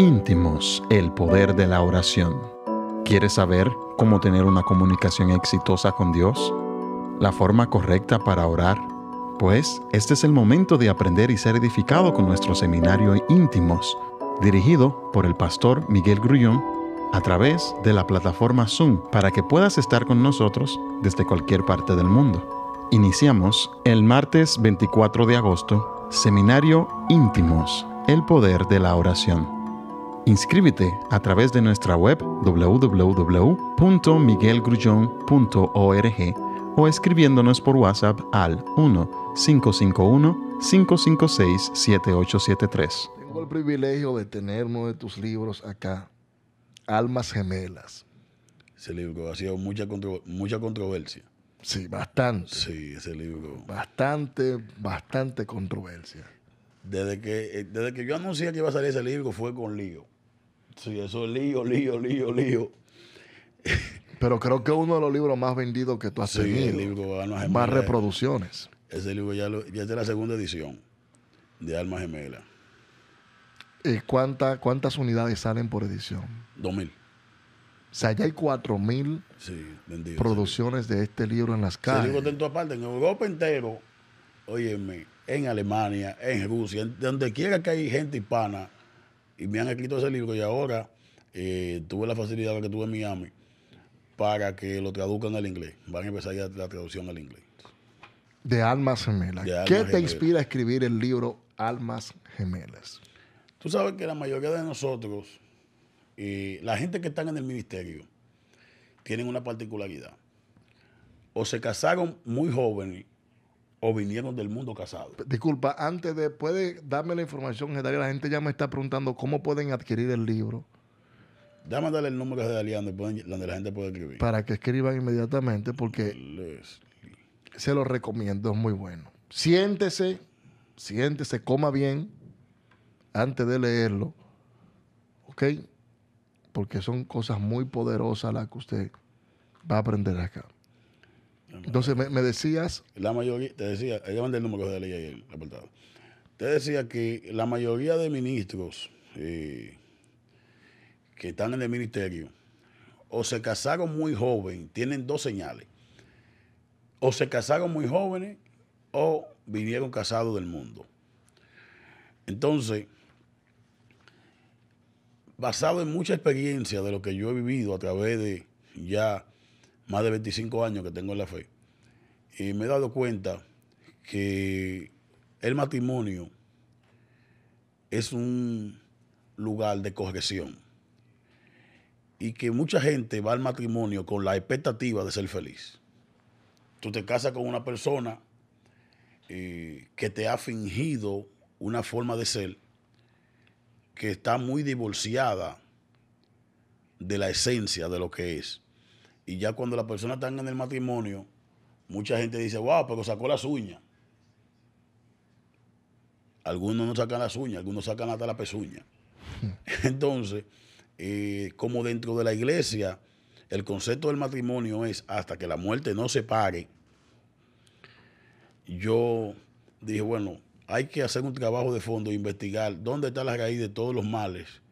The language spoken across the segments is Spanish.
íntimos el poder de la oración. ¿Quieres saber cómo tener una comunicación exitosa con Dios? ¿La forma correcta para orar? Pues este es el momento de aprender y ser edificado con nuestro seminario íntimos, dirigido por el pastor Miguel Grullón a través de la plataforma Zoom para que puedas estar con nosotros desde cualquier parte del mundo. Iniciamos el martes 24 de agosto, Seminario Íntimos, el poder de la oración. Inscríbete a través de nuestra web www.miguelgrullón.org o escribiéndonos por WhatsApp al 1-551-556-7873. Tengo el privilegio de tener uno de tus libros acá, Almas Gemelas. Ese libro ha sido mucha, mucha controversia. Sí, bastante. Sí, ese libro. Bastante, bastante controversia. Desde que, eh, desde que yo anuncié que iba a salir ese libro fue con lío. Sí, eso es lío, lío, lío, lío. Pero creo que uno de los libros más vendidos que tú has sí, El libro Almas Gemelas. Más reproducciones. Ese libro ya, es de la segunda edición de Almas Gemelas. ¿Y cuántas unidades salen por edición? Dos mil. O sea, ya hay 4.000 mil producciones de este libro en las calles. libro en en Europa entero, óyeme, en Alemania, en Rusia, donde quiera que hay gente hispana, y me han escrito ese libro y ahora eh, tuve la facilidad que tuve en Miami para que lo traduzcan al inglés. Van a empezar ya la traducción al inglés. De Almas Gemelas. ¿Qué te inspira a escribir el libro Almas Gemelas? Tú sabes que la mayoría de nosotros, eh, la gente que está en el ministerio, tienen una particularidad. O se casaron muy jóvenes o vinieron del mundo casado. Disculpa, antes de, puede darme la información general, la gente ya me está preguntando cómo pueden adquirir el libro. Déjame darle el número de Gedalia donde la gente puede escribir. Para que escriban inmediatamente porque se lo recomiendo, es muy bueno. Siéntese, siéntese, coma bien antes de leerlo. ¿Ok? Porque son cosas muy poderosas las que usted va a aprender acá. Entonces, me, decías. La mayoría, te decía, ella mandé el número de ley ayer, la Te decía que la mayoría de ministros eh, que están en el ministerio o se casaron muy jóvenes, tienen dos señales. O se casaron muy jóvenes o vinieron casados del mundo. Entonces, basado en mucha experiencia de lo que yo he vivido a través de ya más de 25 años que tengo en la fe. Y me he dado cuenta que el matrimonio es un lugar de corrección. Y que mucha gente va al matrimonio con la expectativa de ser feliz. Tú te casas con una persona eh, que te ha fingido una forma de ser que está muy divorciada de la esencia de lo que es. Y ya cuando las personas están en el matrimonio, mucha gente dice, wow, pero sacó las uñas. Algunos no sacan las uñas, algunos sacan hasta la pezuña. Entonces, eh, como dentro de la iglesia, el concepto del matrimonio es hasta que la muerte no se pare, yo dije, bueno, hay que hacer un trabajo de fondo, e investigar dónde está la raíz de todos los males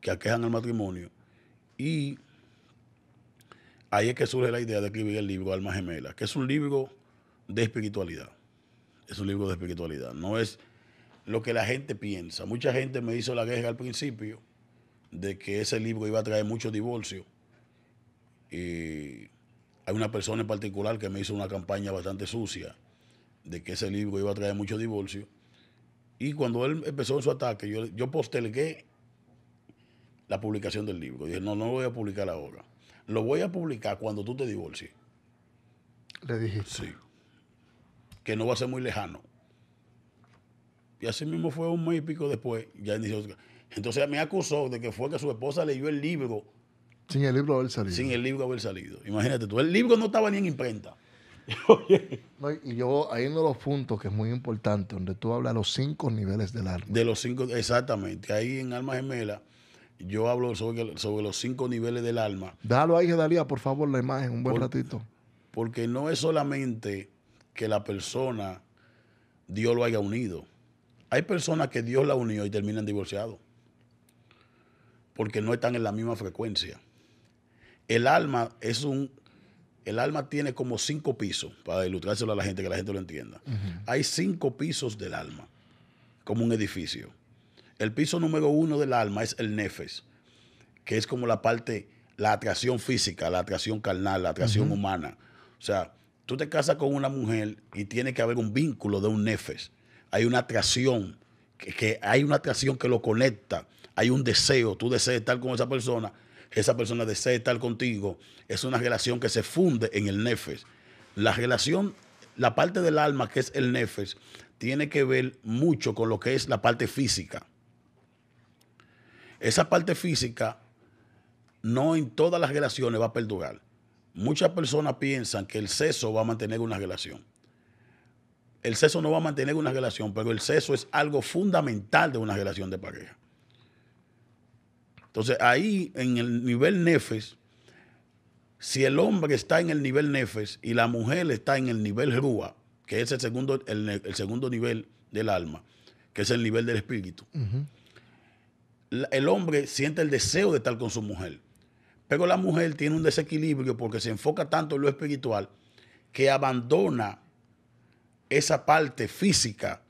que aquejan al matrimonio y ahí es que surge la idea de escribir el libro Alma Gemela, que es un libro de espiritualidad. Es un libro de espiritualidad. No es lo que la gente piensa. Mucha gente me hizo la guerra al principio de que ese libro iba a traer mucho divorcio. Y hay una persona en particular que me hizo una campaña bastante sucia de que ese libro iba a traer mucho divorcio. Y cuando él empezó su ataque, yo, yo postergué la publicación del libro. Dije, no, no lo voy a publicar ahora lo voy a publicar cuando tú te divorcies. Le dije. Sí. Que no va a ser muy lejano. Y así mismo fue un mes y pico después. Ya inició. Entonces me acusó de que fue que su esposa leyó el libro. Sin el libro haber salido. Sin el libro haber salido. Imagínate tú, el libro no estaba ni en imprenta. y yo, ahí uno de los puntos que es muy importante, donde tú hablas de los cinco niveles del alma. De los cinco, exactamente. Ahí en Alma Gemela yo hablo sobre, los cinco niveles del alma. Dalo ahí, Gedalía, por favor, la imagen, un buen ratito. Porque no es solamente que la persona, Dios lo haya unido. Hay personas que Dios la unió y terminan divorciados. Porque no están en la misma frecuencia. El alma es un. El alma tiene como cinco pisos, para ilustrárselo a la gente, que la gente lo entienda. Hay cinco pisos del alma, como un edificio. El piso número uno del alma es el nefes, que es como la parte, la atracción física, la atracción carnal, la atracción humana. O sea, tú te casas con una mujer y tiene que haber un vínculo de un nefes. Hay una atracción, que, hay una atracción que lo conecta. Hay un deseo, tú deseas estar con esa persona, esa persona desea estar contigo. Es una relación que se funde en el nefes. La relación, la parte del alma que es el nefes, tiene que ver mucho con lo que es la parte física. Esa parte física no en todas las relaciones va a perdurar. Muchas personas piensan que el sexo va a mantener una relación. El sexo no va a mantener una relación, pero el sexo es algo fundamental de una relación de pareja. Entonces, ahí en el nivel Nefes, si el hombre está en el nivel Nefes y la mujer está en el nivel Rúa, que es el segundo, el, segundo nivel del alma, que es el nivel del espíritu, el hombre siente el deseo de estar con su mujer. Pero la mujer tiene un desequilibrio porque se enfoca tanto en lo espiritual que abandona esa parte física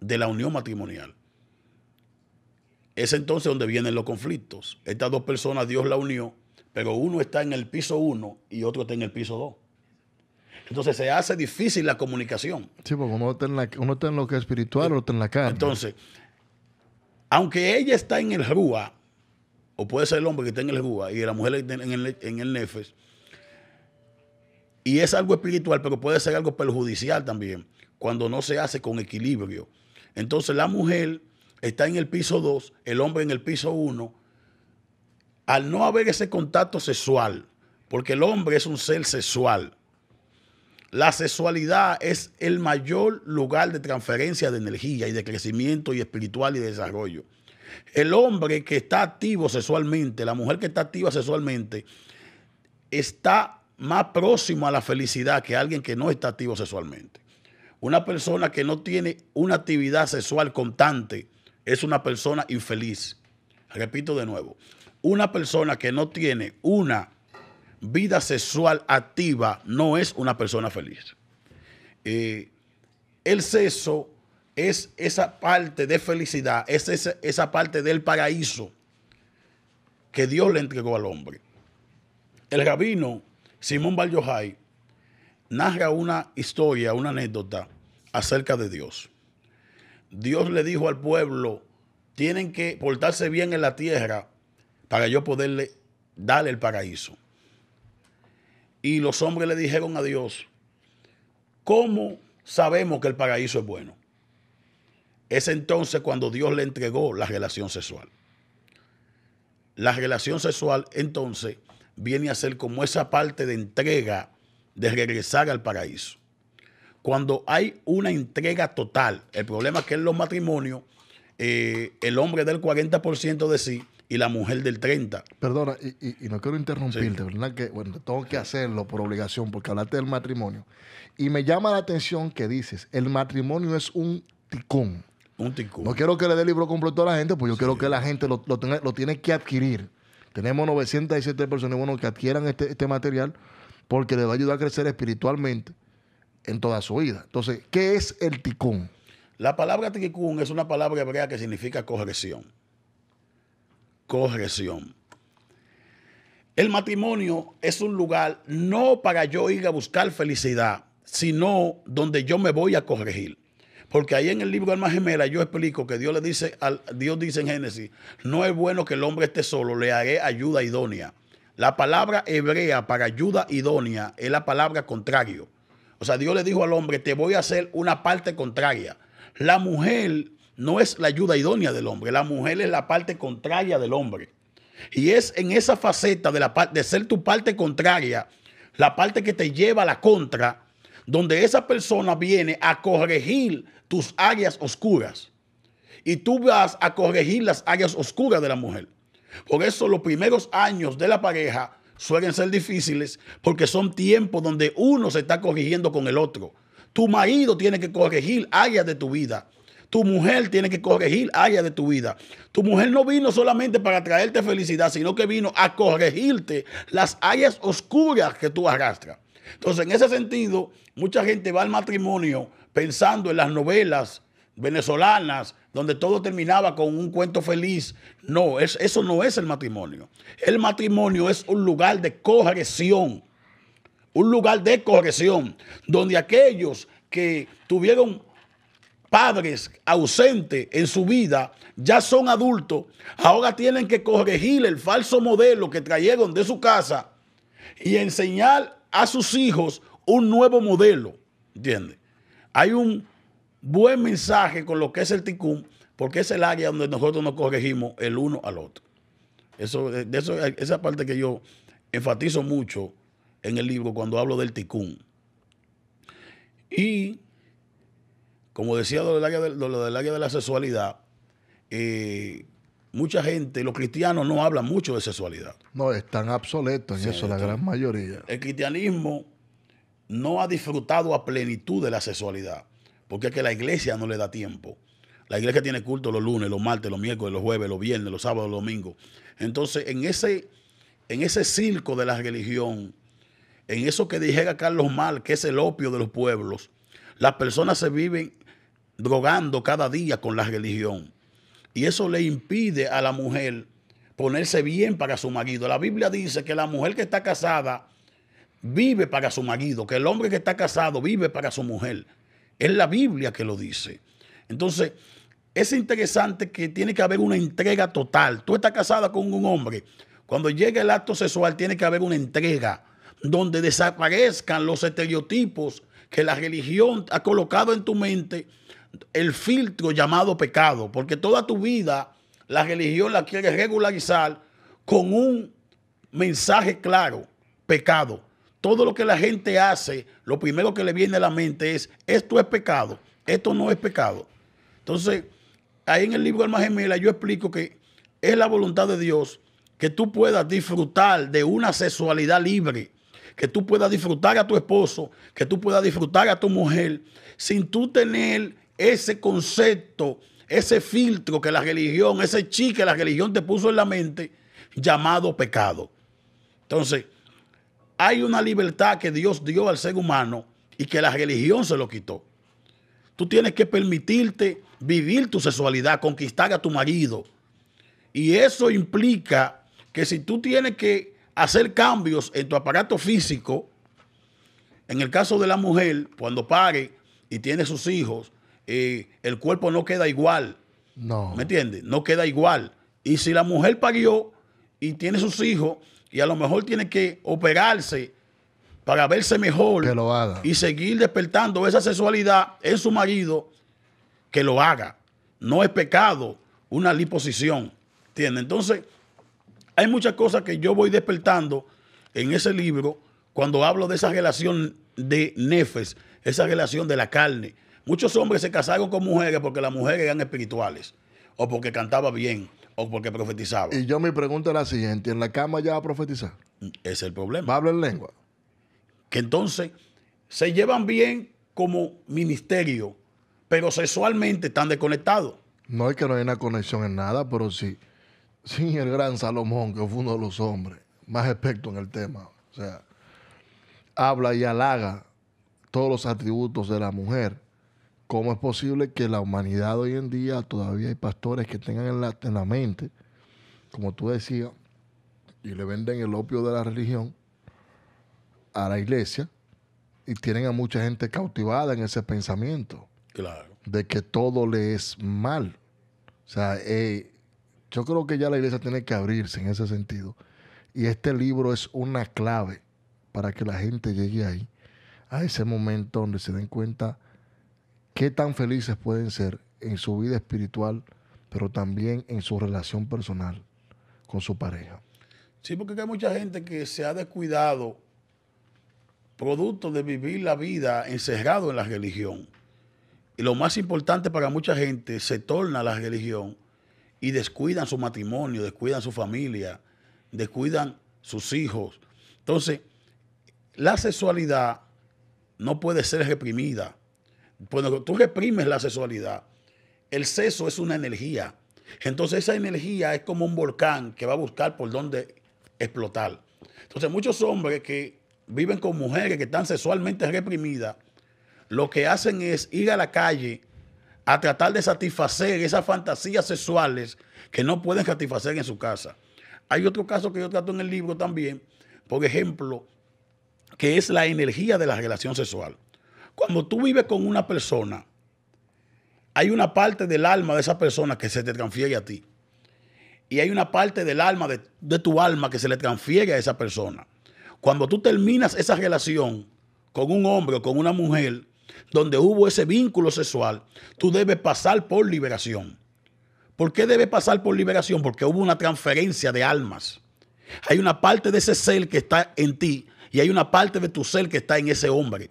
de la unión matrimonial. Es entonces donde vienen los conflictos. Estas dos personas Dios la unió, pero uno está en el piso uno y otro está en el piso dos. Entonces se hace difícil la comunicación. Sí, porque uno está en, lo que espiritual, eh, otro está en la carne. Entonces, aunque ella está en el Rúa, o puede ser el hombre que está en el rua y la mujer en el, en el Nefes, y es algo espiritual, pero puede ser algo perjudicial también, cuando no se hace con equilibrio. Entonces la mujer está en el piso 2, el hombre en el piso 1, al no haber ese contacto sexual, porque el hombre es un ser sexual, la sexualidad es el mayor lugar de transferencia de energía y de crecimiento y espiritual y de desarrollo. El hombre que está activo sexualmente, la mujer que está activa sexualmente, está más próximo a la felicidad que alguien que no está activo sexualmente. Una persona que no tiene una actividad sexual constante es una persona infeliz. Repito de nuevo, una persona que no tiene una vida sexual activa no es una persona feliz. Eh, el sexo es esa parte de felicidad, es esa, parte del paraíso que Dios le entregó al hombre. El rabino Simón Bar narra una historia, una anécdota acerca de Dios. Dios le dijo al pueblo, tienen que portarse bien en la tierra para yo poderle darle el paraíso. Y los hombres le dijeron a Dios, ¿cómo sabemos que el paraíso es bueno? Es entonces cuando Dios le entregó la relación sexual. La relación sexual entonces viene a ser como esa parte de entrega de regresar al paraíso. Cuando hay una entrega total, el problema es que en los matrimonios eh, el hombre del 40% de sí y la mujer del 30. Perdona, y, no quiero interrumpirte, ¿verdad? Que, bueno, tengo que hacerlo por obligación porque hablaste del matrimonio. Y me llama la atención que dices, el matrimonio es un ticún. Un ticún. No quiero que le dé el libro completo a la gente, pues yo quiero que la gente lo, tiene que adquirir. Tenemos 917 personas, bueno, que adquieran este, este material porque le va a ayudar a crecer espiritualmente en toda su vida. Entonces, ¿qué es el ticún? La palabra ticún es una palabra hebrea que significa corrección corrección. El matrimonio es un lugar no para yo ir a buscar felicidad, sino donde yo me voy a corregir. Porque ahí en el libro Alma Gemela yo explico que Dios le dice, al, Dios dice en Génesis, no es bueno que el hombre esté solo, le haré ayuda idónea. La palabra hebrea para ayuda idónea es la palabra contrario. O sea, Dios le dijo al hombre, te voy a hacer una parte contraria. La mujer no es la ayuda idónea del hombre. La mujer es la parte contraria del hombre. Y es en esa faceta de, la, de ser tu parte contraria, la parte que te lleva a la contra, donde esa persona viene a corregir tus áreas oscuras. Y tú vas a corregir las áreas oscuras de la mujer. Por eso los primeros años de la pareja suelen ser difíciles porque son tiempos donde uno se está corrigiendo con el otro. Tu marido tiene que corregir áreas de tu vida tu mujer tiene que corregir áreas de tu vida. Tu mujer no vino solamente para traerte felicidad, sino que vino a corregirte las áreas oscuras que tú arrastras. Entonces, en ese sentido, mucha gente va al matrimonio pensando en las novelas venezolanas, donde todo terminaba con un cuento feliz. No, eso no es el matrimonio. El matrimonio es un lugar de corrección, un lugar de corrección, donde aquellos que tuvieron padres ausentes en su vida, ya son adultos, ahora tienen que corregir el falso modelo que trajeron de su casa y enseñar a sus hijos un nuevo modelo. ¿Entiendes? Hay un buen mensaje con lo que es el ticún, porque es el área donde nosotros nos corregimos el uno al otro. Eso, eso, esa parte que yo enfatizo mucho en el libro cuando hablo del ticún. Y como decía lo del área de, la sexualidad, eh, mucha gente, los cristianos no hablan mucho de sexualidad. No, están obsoletos en eso, la gran mayoría. El cristianismo no ha disfrutado a plenitud de la sexualidad, porque es que la iglesia no le da tiempo. La iglesia tiene culto los lunes, los martes, los miércoles, los jueves, los viernes, los sábados, los domingos. Entonces, en ese, en ese circo de la religión, en eso que dijera Carlos Mal, que es el opio de los pueblos, las personas se viven drogando cada día con la religión. Y eso le impide a la mujer ponerse bien para su marido. La Biblia dice que la mujer que está casada vive para su marido, que el hombre que está casado vive para su mujer. Es la Biblia que lo dice. Entonces, es interesante que tiene que haber una entrega total. Tú estás casada con un hombre. Cuando llegue el acto sexual tiene que haber una entrega donde desaparezcan los estereotipos que la religión ha colocado en tu mente el filtro llamado pecado, porque toda tu vida la religión la quiere regularizar con un mensaje claro, pecado. Todo lo que la gente hace, lo primero que le viene a la mente es, esto es pecado, esto no es pecado. Entonces, ahí en el libro Alma Gemela yo explico que es la voluntad de Dios que tú puedas disfrutar de una sexualidad libre, que tú puedas disfrutar a tu esposo, que tú puedas disfrutar a tu mujer, sin tú tener ese concepto, ese filtro que la religión, ese chi que la religión te puso en la mente, llamado pecado. Entonces, hay una libertad que Dios dio al ser humano y que la religión se lo quitó. Tú tienes que permitirte vivir tu sexualidad, conquistar a tu marido. Y eso implica que si tú tienes que hacer cambios en tu aparato físico, en el caso de la mujer, cuando pare y tiene sus hijos, el cuerpo no queda igual. No. ¿Me entiendes? No queda igual. Y si la mujer parió y tiene sus hijos y a lo mejor tiene que operarse para verse mejor y seguir despertando esa sexualidad en su marido, que lo haga. No es pecado una liposición. ¿Entiendes? Entonces, hay muchas cosas que yo voy despertando en ese libro cuando hablo de esa relación de nefes, esa relación de la carne Muchos hombres se casaron con mujeres porque las mujeres eran espirituales, o porque cantaba bien, o porque profetizaba. Y yo mi pregunta es la siguiente: ¿en la cama ya va a profetizar? es el problema. ¿Va a en lengua? Que entonces se llevan bien como ministerio, pero sexualmente están desconectados. No es que no haya una conexión en nada, pero sí. sin el gran Salomón, que fue uno de los hombres más expertos en el tema. O sea, habla y halaga todos los atributos de la mujer ¿Cómo es posible que la humanidad hoy en día todavía hay pastores que tengan en la, mente, como tú decías, y le venden el opio de la religión a la iglesia y tienen a mucha gente cautivada en ese pensamiento? Claro. De que todo le es mal. O sea, eh, yo creo que ya la iglesia tiene que abrirse en ese sentido. Y este libro es una clave para que la gente llegue ahí, a ese momento donde se den cuenta qué tan felices pueden ser en su vida espiritual, pero también en su relación personal con su pareja. Sí, porque hay mucha gente que se ha descuidado producto de vivir la vida encerrado en la religión. Y lo más importante para mucha gente se torna la religión y descuidan su matrimonio, descuidan su familia, descuidan sus hijos. Entonces, la sexualidad no puede ser reprimida cuando tú reprimes la sexualidad, el sexo es una energía. Entonces esa energía es como un volcán que va a buscar por dónde explotar. Entonces muchos hombres que viven con mujeres que están sexualmente reprimidas, lo que hacen es ir a la calle a tratar de satisfacer esas fantasías sexuales que no pueden satisfacer en su casa. Hay otro caso que yo trato en el libro también, por ejemplo, que es la energía de la relación sexual. Cuando tú vives con una persona, hay una parte del alma de esa persona que se te transfiere a ti. Y hay una parte del alma, de, tu alma, que se le transfiere a esa persona. Cuando tú terminas esa relación con un hombre o con una mujer, donde hubo ese vínculo sexual, tú debes pasar por liberación. ¿Por qué debes pasar por liberación? Porque hubo una transferencia de almas. Hay una parte de ese ser que está en ti y hay una parte de tu ser que está en ese hombre.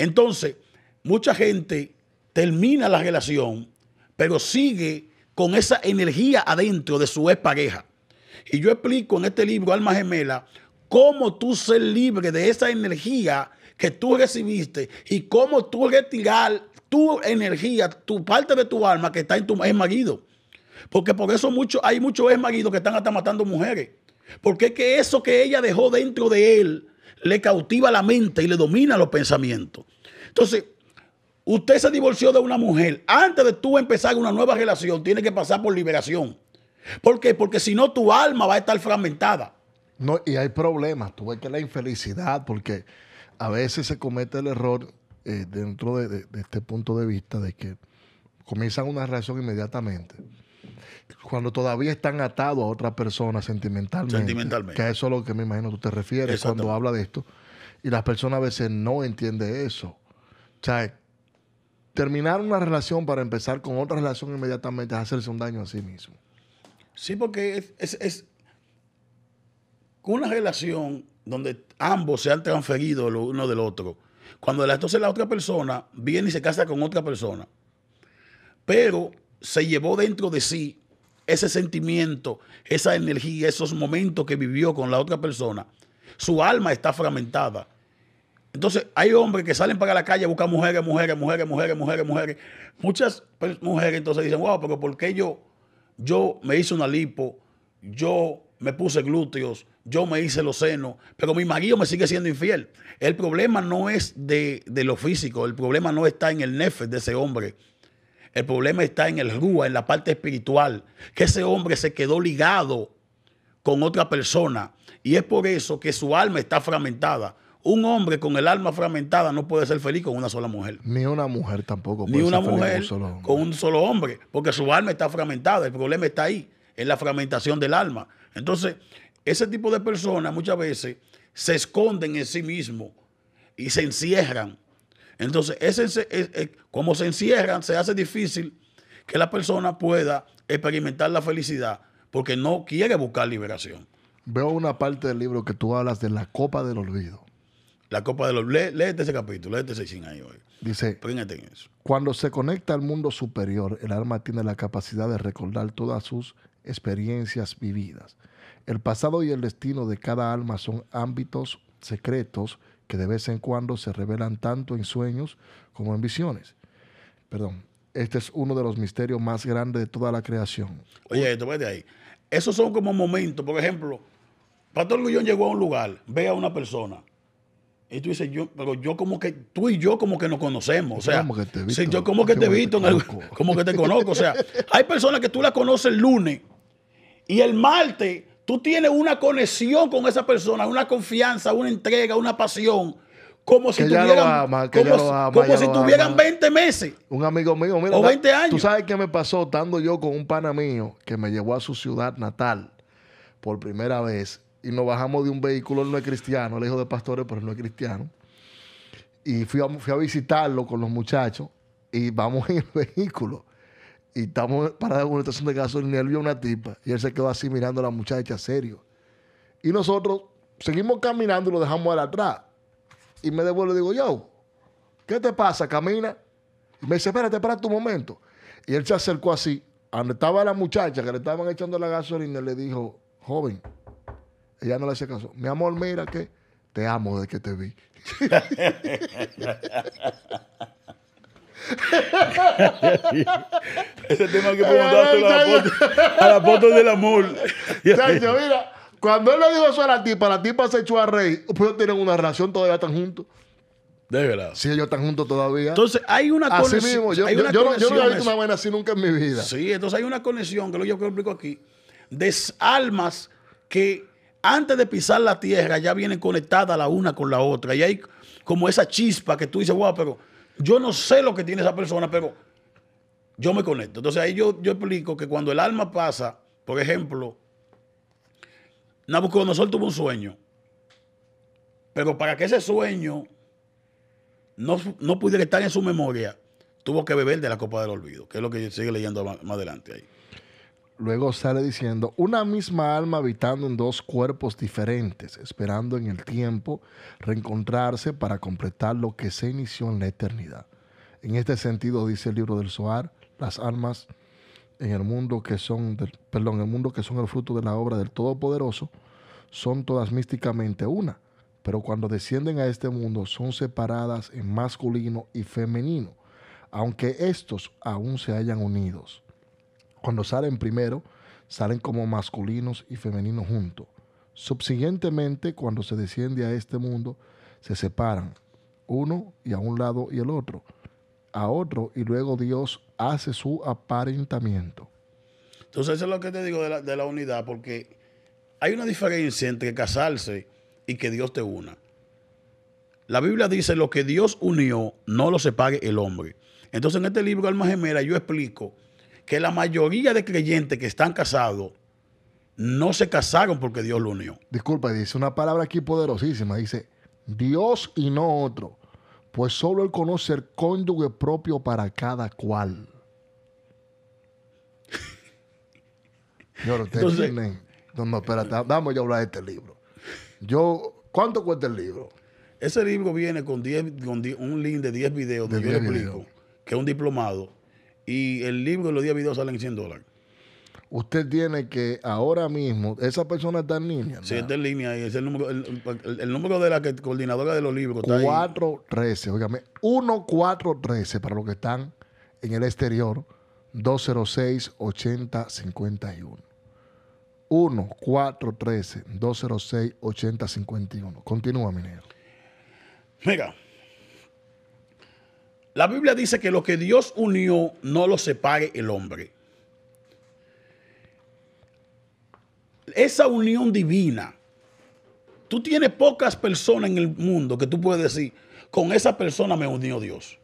Entonces, mucha gente termina la relación, pero sigue con esa energía adentro de su ex pareja. Y yo explico en este libro, Alma Gemela, cómo tú ser libre de esa energía que tú recibiste y cómo tú retirar tu energía, tu parte de tu alma que está en tu ex marido. Porque por eso hay muchos ex maridos que están hasta matando mujeres. Porque es que eso que ella dejó dentro de él le cautiva la mente y le domina los pensamientos. Entonces, usted se divorció de una mujer. Antes de tú empezar una nueva relación, tiene que pasar por liberación. ¿Por qué? Porque si no, tu alma va a estar fragmentada. No, y hay problemas. Tú ves que la infelicidad, porque a veces se comete el error eh, dentro de, de, este punto de vista de que comienzan una relación inmediatamente cuando todavía están atados a otra persona sentimentalmente. Sentimentalmente. Que a eso es lo que me imagino tú te refieres cuando habla de esto. Y las personas a veces no entiende eso. O sea, terminar una relación para empezar con otra relación inmediatamente es hacerse un daño a sí mismo. Sí, porque es, una relación donde ambos se han transferido lo uno del otro. Cuando la, entonces la otra persona viene y se casa con otra persona, pero se llevó dentro de sí ese sentimiento, esa energía, esos momentos que vivió con la otra persona, su alma está fragmentada. Entonces, hay hombres que salen para la calle a buscar mujeres, mujeres, mujeres, mujeres, mujeres, mujeres. Muchas mujeres entonces dicen, wow, pero ¿por qué yo, yo me hice una lipo? Yo me puse glúteos, yo me hice los senos, pero mi marido me sigue siendo infiel. El problema no es de, de lo físico, el problema no está en el nefe de ese hombre el problema está en el Rúa, en la parte espiritual, que ese hombre se quedó ligado con otra persona y es por eso que su alma está fragmentada. Un hombre con el alma fragmentada no puede ser feliz con una sola mujer. Ni una mujer tampoco. Puede Ni una ser mujer con un, con un solo hombre, porque su alma está fragmentada. El problema está ahí, en la fragmentación del alma. Entonces, ese tipo de personas muchas veces se esconden en sí mismo y se encierran entonces, como se encierran, se hace difícil que la persona pueda experimentar la felicidad porque no quiere buscar liberación. Veo una parte del libro que tú hablas de la copa del olvido. La copa del olvido. ese capítulo, léete ese sin ahí hoy. Dice, eso. cuando se conecta al mundo superior, el alma tiene la capacidad de recordar todas sus experiencias vividas. El pasado y el destino de cada alma son ámbitos secretos que de vez en cuando se revelan tanto en sueños como en visiones. Perdón, este es uno de los misterios más grandes de toda la creación. Oye, esto, de ahí. Esos son como momentos, por ejemplo, Pastor Guillón llegó a un lugar, ve a una persona, y tú dices, yo, pero yo como que, tú y yo como que nos conocemos. O sea, yo como que te he visto, en el, como que te conozco. O sea, hay personas que tú las conoces el lunes y el martes Tú tienes una conexión con esa persona, una confianza, una entrega, una pasión. Como si tuvieran, si tuvieran 20 meses. Un amigo mío, mira. O 20 años. Tú sabes qué me pasó estando yo con un pana mío que me llevó a su ciudad natal por primera vez y nos bajamos de un vehículo, él no es cristiano, el hijo de pastores, pero no es cristiano. Y fui a, fui a visitarlo con los muchachos y vamos en el vehículo y estamos parados en una estación de gasolina, y él vio una tipa y él se quedó así mirando a la muchacha serio. Y nosotros seguimos caminando y lo dejamos al atrás. Y me devuelvo y digo, yo, ¿qué te pasa? Camina. Y me dice, espérate, espérate un momento. Y él se acercó así, donde estaba la muchacha que le estaban echando la gasolina y le dijo, joven, ella no le hace caso, mi amor, mira que te amo desde que te vi. Ese tema que preguntaste a la foto, del amor. cuando él le dijo eso a la tipa, la tipa se echó a rey. Pero pues tienen una relación, todavía están juntos. De verdad. si ellos están juntos todavía. Entonces, hay una conexión. mismo, yo, no he visto una manera así nunca en mi vida. Sí, entonces hay una conexión, que lo yo que explico aquí, de almas que antes de pisar la tierra ya vienen conectadas la una con la otra. Y hay como esa chispa que tú dices, wow, pero yo no sé lo que tiene esa persona, pero yo me conecto. Entonces ahí yo, explico que cuando el alma pasa, por ejemplo, Nabucodonosor tuvo un sueño, pero para que ese sueño no, pudiera estar en su memoria, tuvo que beber de la copa del olvido, que es lo que sigue leyendo más adelante ahí luego sale diciendo, una misma alma habitando en dos cuerpos diferentes, esperando en el tiempo reencontrarse para completar lo que se inició en la eternidad. En este sentido, dice el libro del Zohar, las almas en el mundo que son, del, perdón, el mundo que son el fruto de la obra del Todopoderoso, son todas místicamente una, pero cuando descienden a este mundo son separadas en masculino y femenino, aunque estos aún se hayan unidos. Cuando salen primero, salen como masculinos y femeninos juntos. Subsiguientemente, cuando se desciende a este mundo, se separan uno y a un lado y el otro, a otro, y luego Dios hace su aparentamiento. Entonces, eso es lo que te digo de la, unidad, porque hay una diferencia entre casarse y que Dios te una. La Biblia dice, lo que Dios unió, no lo separe el hombre. Entonces, en este libro, Alma Gemela, yo explico que la mayoría de creyentes que están casados no se casaron porque Dios lo unió. Disculpa, dice una palabra aquí poderosísima. Dice, Dios y no otro. Pues solo el conocer el cónyuge propio para cada cual. vamos a hablar de este libro. Yo, ¿cuánto cuesta el libro? Ese libro viene con, un link de 10 videos de que es un diplomado y el libro y los 10 videos salen 100 dólares. Usted tiene que ahora mismo, esa persona está en línea. ¿no? Sí, está en línea y es el número, el, número de la coordinadora de los libros. 413, óigame, 1413 para los que están en el exterior, 206 8051 1413 206 8051 Continúa, Minero. Mira, la Biblia dice que lo que Dios unió no lo separe el hombre. Esa unión divina. Tú tienes pocas personas en el mundo que tú puedes decir, con esa persona me unió Dios.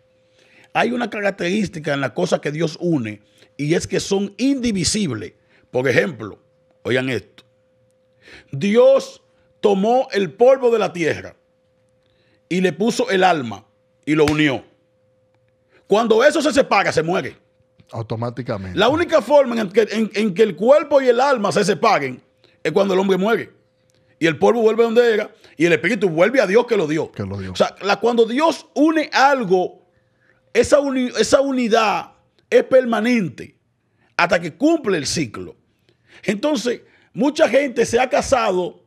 Hay una característica en la cosa que Dios une y es que son indivisibles. Por ejemplo, oigan esto. Dios tomó el polvo de la tierra y le puso el alma y lo unió. Cuando eso se separa, se muere. Automáticamente. La única forma en que, el cuerpo y el alma se separen es cuando el hombre muere. Y el polvo vuelve donde era y el espíritu vuelve a Dios que lo dio. O sea, cuando Dios une algo, esa unidad es permanente hasta que cumple el ciclo. Entonces, mucha gente se ha casado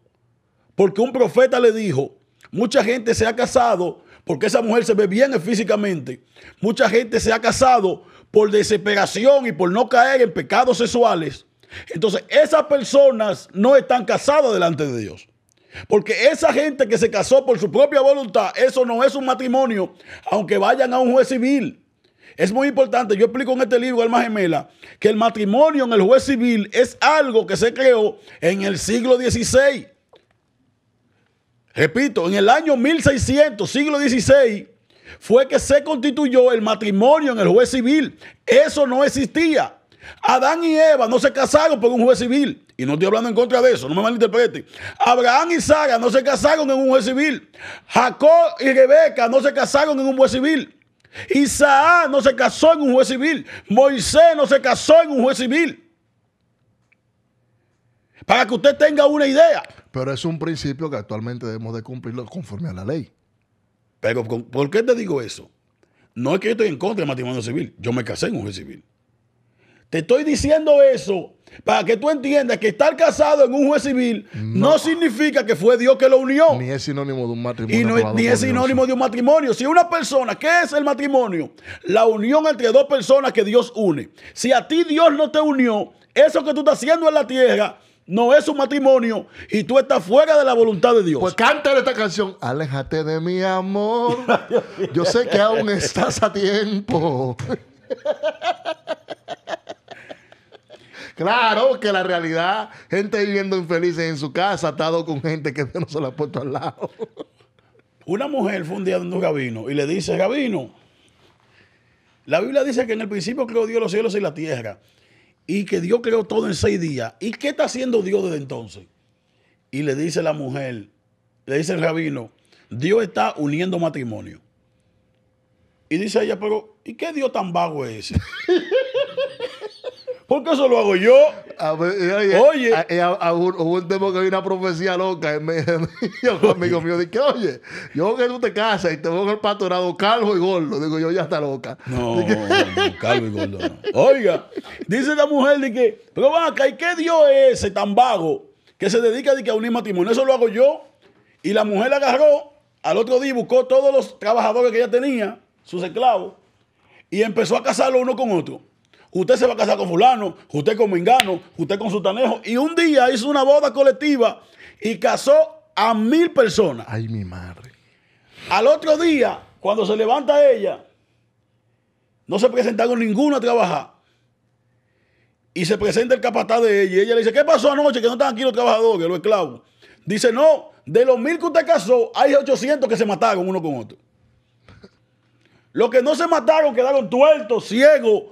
porque un profeta le dijo, mucha gente se ha casado porque esa mujer se ve bien físicamente. Mucha gente se ha casado por desesperación y por no caer en pecados sexuales. Entonces, esas personas no están casadas delante de Dios. Porque esa gente que se casó por su propia voluntad, eso no es un matrimonio, aunque vayan a un juez civil. Es muy importante, yo explico en este libro, Alma Gemela, que el matrimonio en el juez civil es algo que se creó en el siglo XVI. Repito, en el año 1600, siglo XVI, fue que se constituyó el matrimonio en el juez civil. Eso no existía. Adán y Eva no se casaron por un juez civil. Y no estoy hablando en contra de eso, no me malinterpreten. Abraham y Sara no se casaron en un juez civil. Jacob y Rebeca no se casaron en un juez civil. Isaac no se casó en un juez civil. Moisés no se casó en un juez civil. Para que usted tenga una idea. Pero es un principio que actualmente debemos de cumplirlo conforme a la ley. Pero ¿por qué te digo eso? No es que yo estoy en contra del matrimonio civil. Yo me casé en un juez civil. Te estoy diciendo eso para que tú entiendas que estar casado en un juez civil no, significa que fue Dios que lo unió. Ni es sinónimo de un matrimonio. Y ni es sinónimo de un matrimonio. Si una persona, ¿qué es el matrimonio? La unión entre dos personas que Dios une. Si a ti Dios no te unió, eso que tú estás haciendo en la tierra no es un matrimonio y tú estás fuera de la voluntad de Dios. Pues cántale esta canción. Aléjate de mi amor. Yo sé que aún estás a tiempo. Claro que la realidad, gente viviendo infelices en su casa, atado con gente que no se la ha puesto al lado. Una mujer fue un día donde un Gabino y le dice, Gabino, la Biblia dice que en el principio creó Dios los cielos y la tierra y que Dios creó todo en seis días. ¿Y qué está haciendo Dios desde entonces? Y le dice la mujer, le dice el rabino, Dios está uniendo matrimonio. Y dice ella, pero ¿y qué Dios tan vago es ese? Porque eso lo hago yo. Eh, oye, eh, hubo un tema que vi una profecía loca. me, yo, amigo mío dije, oye, yo que tú te casas y te voy el pastorado calvo y gordo. Digo, yo ya está loca. No, calvo y gordo. Oiga, dice la mujer, de que, pero van acá, ¿y qué Dios es ese tan vago que se dedica de que a unir matrimonio? Eso lo hago yo. Y la mujer agarró al otro día buscó todos los trabajadores que ella tenía, sus esclavos, y empezó a casarlo uno con otro usted se va a casar con fulano, usted con mengano, usted con sultanejo... Y un día hizo una boda colectiva y casó a mil personas. Ay, mi madre. Al otro día, cuando se levanta ella, no se presentaron ninguno a trabajar. Y se presenta el capataz de ella. Y ella le dice, ¿qué pasó anoche? Que no están aquí los trabajadores, los esclavos. Dice, no, de los mil que usted casó, hay 800 que se mataron uno con otro. Los que no se mataron quedaron tuertos, ciegos,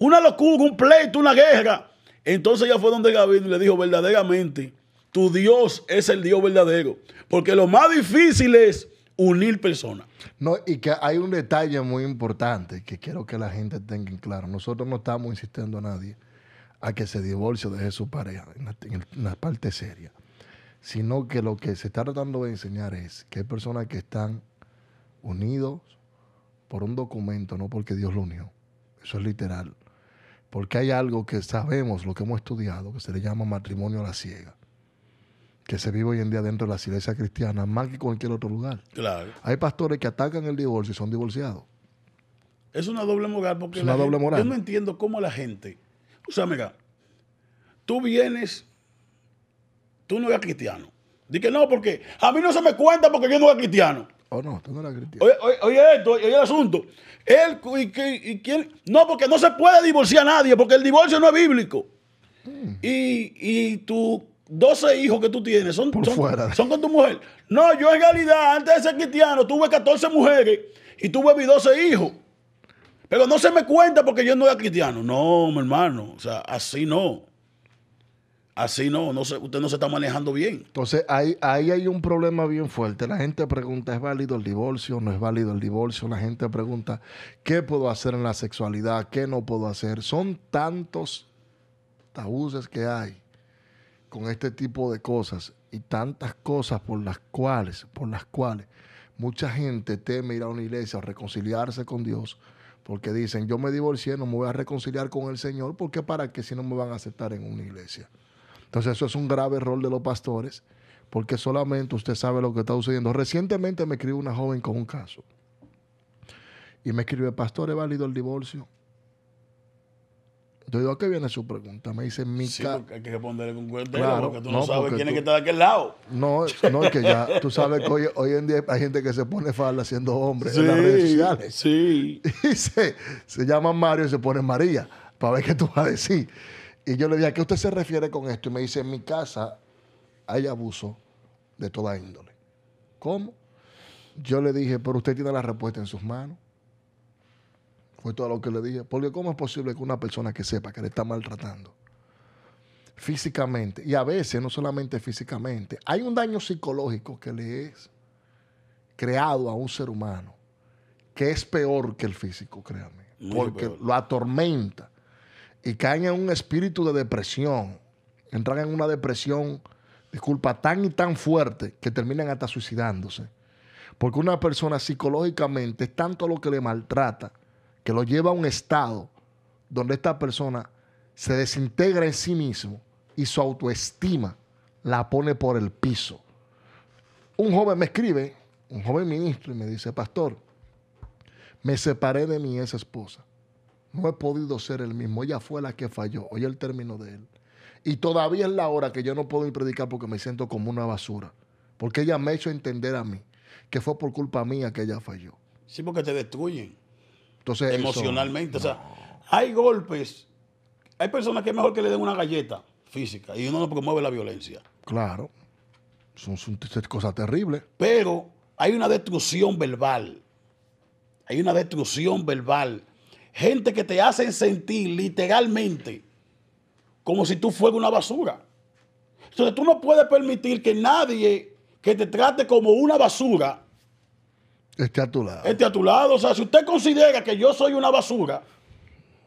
una locura, un pleito, una guerra. Entonces ya fue donde Gabino le dijo, verdaderamente, tu Dios es el Dios verdadero. Porque lo más difícil es unir personas. No, y que hay un detalle muy importante que quiero que la gente tenga en claro. Nosotros no estamos insistiendo a nadie a que se divorcie de su pareja en la, en la parte seria. Sino que lo que se está tratando de enseñar es que hay personas que están unidos por un documento, no porque Dios lo unió. Eso es literal. Porque hay algo que sabemos, lo que hemos estudiado, que se le llama matrimonio a la ciega, que se vive hoy en día dentro de la iglesia cristiana, más que cualquier otro lugar. Claro. Hay pastores que atacan el divorcio y son divorciados. Es una doble moral es una doble moral. yo no entiendo cómo la gente. O sea, mira, tú vienes, tú no eres cristiano. Dice, no, porque a mí no se me cuenta porque yo no era cristiano. Oh, no? Tú no cristiano? Oye, esto, oye el asunto. y, No, porque no se puede divorciar a nadie, porque el divorcio no es bíblico. Mm. Y, tus 12 hijos que tú tienes son, son, son con tu mujer. No, yo en realidad, antes de ser cristiano, tuve 14 mujeres y tuve mis 12 hijos. Pero no se me cuenta porque yo no era cristiano. No, mi hermano. O sea, así no. Así no, no se, usted no se está manejando bien. Entonces, ahí, ahí hay un problema bien fuerte. La gente pregunta, ¿es válido el divorcio? ¿No es válido el divorcio? La gente pregunta, ¿qué puedo hacer en la sexualidad? ¿Qué no puedo hacer? Son tantos tabúes que hay con este tipo de cosas y tantas cosas por las cuales, por las cuales mucha gente teme ir a una iglesia a reconciliarse con Dios porque dicen, yo me divorcié, no me voy a reconciliar con el Señor, porque para qué si no me van a aceptar en una iglesia. Entonces eso es un grave error de los pastores, porque solamente usted sabe lo que está sucediendo. Recientemente me escribió una joven con un caso. Y me escribe, pastor, ¿es válido el divorcio? Yo digo, ¿a qué viene su pregunta? Me dice, mi sí, Hay que responderle con cuidado claro, porque tú no, sabes quién es que está de aquel lado. No, no, es que ya, tú sabes que hoy, en día hay gente que se pone falda siendo hombre en las redes sociales. Sí. Y se, se llama Mario y se pone María, para ver qué tú vas a decir. Y yo le dije, ¿a qué usted se refiere con esto? Y me dice, en mi casa hay abuso de toda índole. ¿Cómo? Yo le dije, pero usted tiene la respuesta en sus manos. Fue todo lo que le dije. Porque ¿cómo es posible que una persona que sepa que le está maltratando físicamente, y a veces no solamente físicamente, hay un daño psicológico que le es creado a un ser humano, que es peor que el físico, créame, porque lo atormenta y caen en un espíritu de depresión, entran en una depresión, disculpa, tan y tan fuerte que terminan hasta suicidándose. Porque una persona psicológicamente es tanto lo que le maltrata que lo lleva a un estado donde esta persona se desintegra en sí mismo y su autoestima la pone por el piso. Un joven me escribe, un joven ministro, y me dice, pastor, me separé de mi ex esposa. No he podido ser el mismo. Ella fue la que falló. Oye el término de él. Y todavía es la hora que yo no puedo ir predicar porque me siento como una basura. Porque ella me ha hecho entender a mí que fue por culpa mía que ella falló. Sí, porque te destruyen. Entonces, emocionalmente. O sea, hay golpes. Hay personas que es mejor que le den una galleta física y uno no promueve la violencia. Claro. Son, son cosas terribles. Pero hay una destrucción verbal. Hay una destrucción verbal gente que te hacen sentir literalmente como si tú fueras una basura. Entonces tú no puedes permitir que nadie que te trate como una basura esté a tu lado. Esté a tu lado. O sea, si usted considera que yo soy una basura,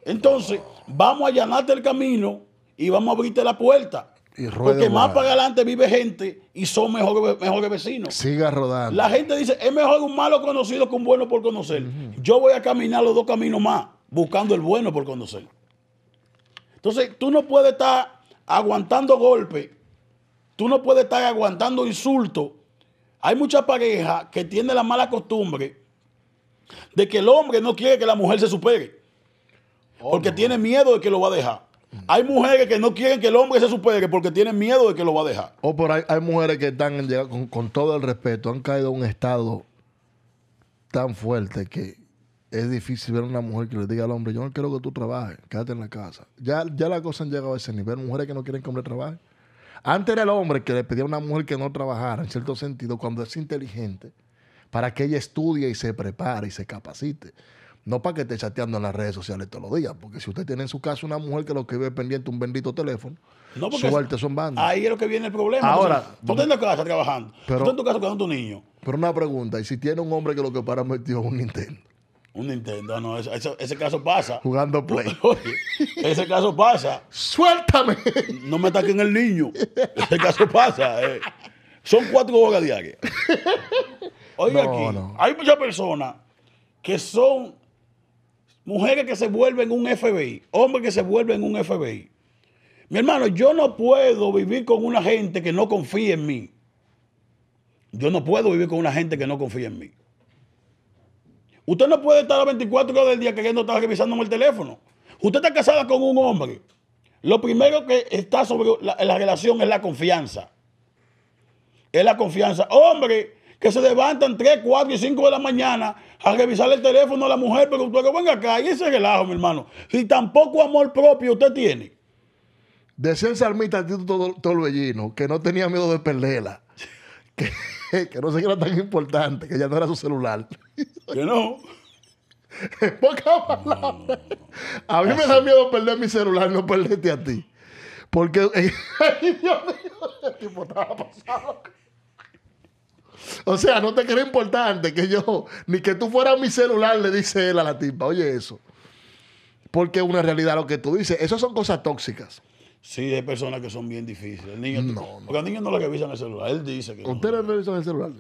entonces vamos a allanarte el camino y vamos a abrirte la puerta. Porque más para adelante vive gente y son mejores vecinos. Siga rodando. La gente dice, es mejor un malo conocido que un bueno por conocer. Yo voy a caminar los dos caminos más buscando el bueno por conocer. Entonces, tú no puedes estar aguantando golpes, tú no puedes estar aguantando insultos. Hay muchas parejas que tienen la mala costumbre de que el hombre no quiere que la mujer se supere, oh, porque tiene miedo de que lo va a dejar. Hay mujeres que no quieren que el hombre se supere porque tienen miedo de que lo va a dejar. O oh, por ahí hay mujeres que están con, con todo el respeto, han caído a un estado tan fuerte que es difícil ver a una mujer que le diga al hombre, yo no quiero que tú trabajes, quédate en la casa. Ya, ya las cosas han llegado a ese nivel, mujeres que no quieren que hombre trabaje. Antes era el hombre que le pedía a una mujer que no trabajara, en cierto sentido, cuando es inteligente, para que ella estudie y se prepare y se capacite. No para que esté chateando en las redes sociales todos los días, porque si usted tiene en su casa una mujer que lo que vive pendiente un bendito teléfono, no suerte son bandas. Ahí es lo que viene el problema. Ahora, tú estás en casa trabajando, tú estás en tu casa cuidando tu niño. Pero una pregunta, ¿y si tiene un hombre que lo que para metió es un Nintendo? Un Nintendo, no, ese caso pasa. Jugando Play. ese caso pasa. ¡Suéltame! No me en el niño. Ese caso pasa. Eh. Son cuatro horas diarias. Oiga, aquí, hay muchas personas que son mujeres que se vuelven un FBI, hombres que se vuelven un FBI. Mi hermano, yo no puedo vivir con una gente que no confía en mí. Yo no puedo vivir con una gente que no confía en mí. Usted no puede estar a 24 horas del día queriendo estar revisando el teléfono. Usted está casada con un hombre. Lo primero que está sobre la, relación es la confianza. Es la confianza. Hombre, que se levantan 3, 4 y 5 de la mañana a revisar el teléfono a la mujer, pero usted que venga acá y ese relajo, mi hermano. Y tampoco amor propio usted tiene. Decía el salmista Tito Torbellino que no tenía miedo de perderla. Que... que no sé que era tan importante, que ya no era su celular. Que no. En pocas a mí me da miedo perder mi celular, no perderte a ti. Porque, Dios mío, qué este tipo estaba pasado. O sea, no te crees importante que yo, ni que tú fueras mi celular, le dice él a la tipa, oye eso. Porque es una realidad lo que tú dices. Esas son cosas tóxicas. Sí, hay personas que son bien difíciles. El niño, no, no. Porque al niño no le revisan el celular. Él dice que. ¿Usted no le revisan el celular?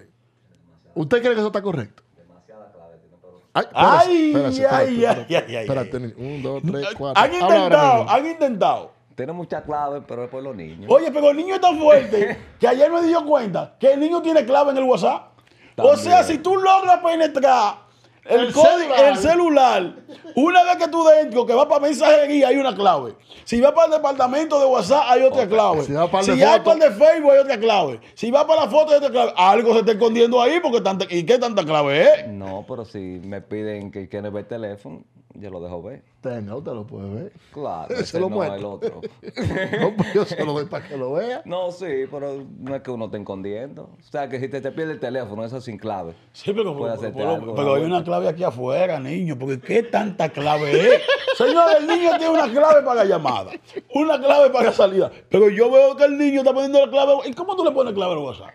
¿Usted cree que eso está correcto? Ay, ay, ay, Espérate, un, dos, tres, cuatro. Han intentado, han intentado. Tiene muchas claves, pero es por los niños. Oye, pero el niño es tan fuerte que ayer me dio cuenta que el niño tiene clave en el WhatsApp. O sea, si tú logras penetrar el, el, celular. el, celular. Una vez que tú dentro, que va para mensaje mensajería, hay una clave. Si va para el departamento de WhatsApp, hay otra clave. Si, va para, el de Facebook, hay otra clave. Si va para la foto, hay otra clave. Algo se está escondiendo ahí, porque tanta, ¿y qué tanta clave es? No, pero si me piden que quieres ver teléfono. Yo lo dejo ver. Te, no te lo puedes ver. Claro, se lo no, el otro. no, pero pues, yo se lo doy para que lo vea. No, sí, pero no es que uno esté escondiendo. O sea, que si te, te pierde el teléfono, eso es sin clave. Sí, pero, Puede pero, pero hay una clave aquí afuera, niño, porque ¿qué tanta clave es? Señor, el niño tiene una clave para la llamada, una clave para la salida. Pero yo veo que el niño está poniendo la clave. ¿Y cómo tú le pones clave al WhatsApp?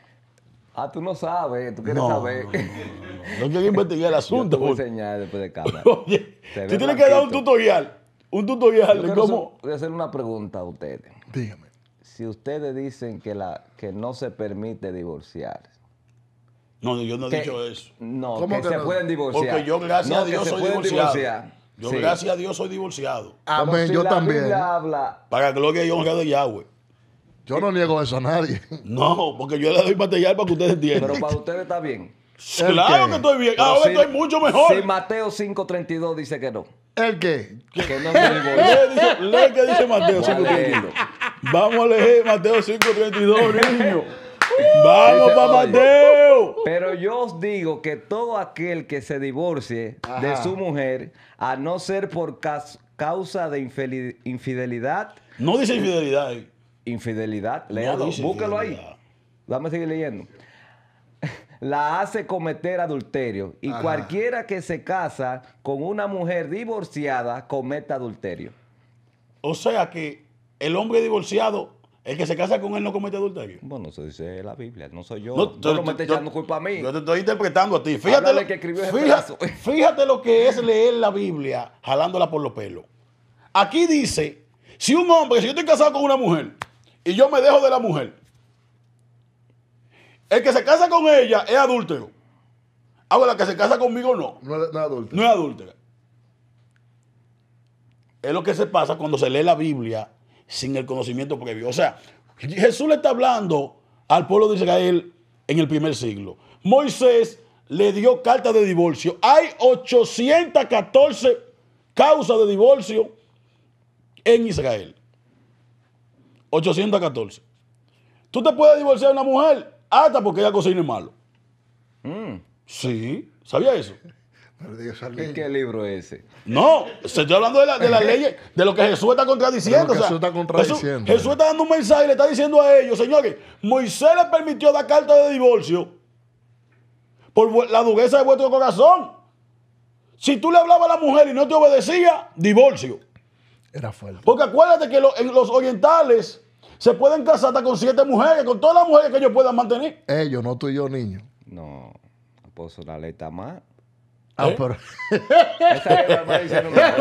Ah, tú no sabes, tú quieres saber no quiero investigar el asunto. Yo enseñar después de cámara. tú tienes que dar un tutorial. Un tutorial de cómo. voy a hacer una pregunta a ustedes. Dígame. Si ustedes dicen que, la, que no se permite divorciar, no, yo no he dicho eso. No, que, se pueden divorciar. Porque yo, gracias a Dios, soy divorciado. Yo, gracias a Dios, soy divorciado. Ah, Amén, yo también. para que lo que y honra de Yahweh. Yo no niego eso a nadie. No, porque yo le doy material para que ustedes entiendan. Pero para ustedes está bien. Claro que estoy bien. Ahora si, estoy mucho mejor. Si Mateo 5.32 dice que no. ¿El qué? Que no dice, lee que dice Mateo 5.32. Vamos a leer Mateo 5.32, niño. Vamos para Mateo. Pero yo os digo que todo aquel que se divorcie de su mujer, a no ser por causa de infidelidad. No dice infidelidad. Infidelidad, Lea, búscalo ahí. Dame a seguir leyendo la hace cometer adulterio. Y cualquiera que se casa con una mujer divorciada comete adulterio. O sea que el hombre divorciado, el que se casa con él no comete adulterio. Bueno, eso dice la Biblia, no soy yo. No, me echando culpa a mí. Yo te estoy interpretando a ti. fíjate, fíjate lo que es leer la Biblia jalándola por los pelos. Aquí dice, si un hombre, si yo estoy casado con una mujer y yo me dejo de la mujer, el que se casa con ella es adúltero. Ahora, la que se casa conmigo no. No, es adúltera. No es Es lo que se pasa cuando se lee la Biblia sin el conocimiento previo. O sea, Jesús le está hablando al pueblo de Israel en el primer siglo. Moisés le dio carta de divorcio. Hay 814 causas de divorcio en Israel. 814. Tú te puedes divorciar de una mujer hasta porque ella cocina malo. Mm. Sí, ¿sabía eso? ¿Qué, ¿Qué, libro es ese? No, se estoy hablando de, la, de las leyes, de lo que Jesús está contradiciendo. Jesús está contradiciendo. Jesús, está dando un mensaje y le está diciendo a ellos, señores, Moisés les permitió dar carta de divorcio por la dureza de vuestro corazón. Si tú le hablabas a la mujer y no te obedecía, divorcio. Era fuerte. Porque acuérdate que en los orientales se pueden casar hasta con siete mujeres, con todas las mujeres que ellos puedan mantener. Ellos, eh, no tú y yo, niño. No, apóstol, la letra más Ah, ¿Eh? pero.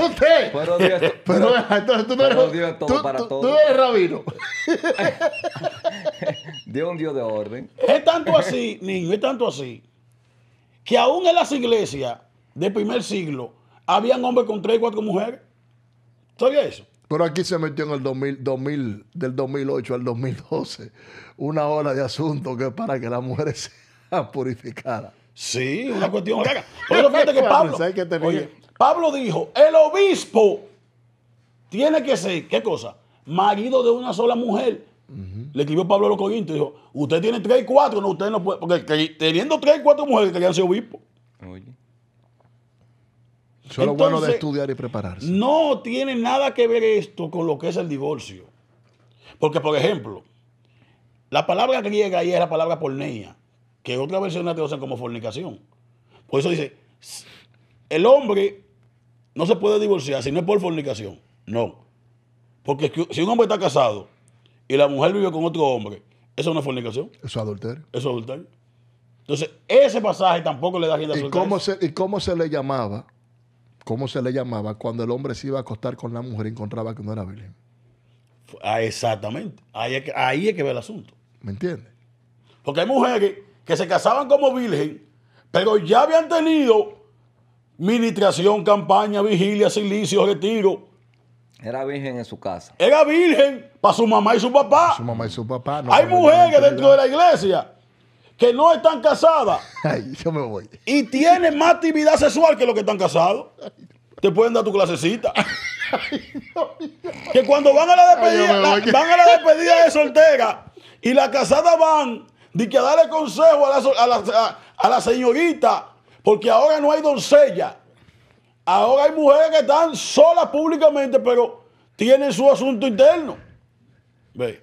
usted. Pero Dios, entonces tú no todo tú, para Tú eres rabino. Dios un Dios de orden. Es tanto así, niño, es tanto así, que aún en las iglesias del primer siglo habían hombres con tres o cuatro mujeres. ¿Sabía eso? Pero aquí se metió en el 2000, del 2008 al 2012 una hora de asunto que para que las mujeres sean purificadas. Sí, una cuestión. Pero fíjate que Pablo, Pablo dijo, el obispo tiene que ser, ¿qué cosa? Marido de una sola mujer. Le escribió Pablo a los Corintios, dijo, usted tiene tres y cuatro, no, usted no puede, porque teniendo tres y cuatro mujeres querían ser obispo. Oye bueno de estudiar y prepararse. No tiene nada que ver esto con lo que es el divorcio. Porque, por ejemplo, la palabra griega ahí es la palabra porneia, que otra versión la traducen como fornicación. Por eso dice, el hombre no se puede divorciar si no es por fornicación. No. Porque si un hombre está casado y la mujer vive con otro hombre, eso es una fornicación. Eso es adulterio. Eso es adulterio. Entonces, ese pasaje tampoco le da rienda ¿Y ¿Y cómo se le llamaba ¿cómo se le llamaba? Cuando el hombre se iba a acostar con la mujer y encontraba que no era virgen. Ah, exactamente. Ahí es, que, ahí que ve el asunto. ¿Me entiendes? Porque hay mujeres que se casaban como virgen, pero ya habían tenido ministración, campaña, vigilia, silicio, retiro. Era virgen en su casa. Era virgen para su mamá y su papá. Su mamá y su papá. hay mujeres dentro de la iglesia que no están casadas. Y tienen más actividad sexual que los que están casados. Te pueden dar tu clasecita. que cuando van a la despedida, de soltera y la casada van de que darle consejo a la, a, la, a la, señorita, porque ahora no hay doncella. Ahora hay mujeres que están solas públicamente, pero tienen su asunto interno.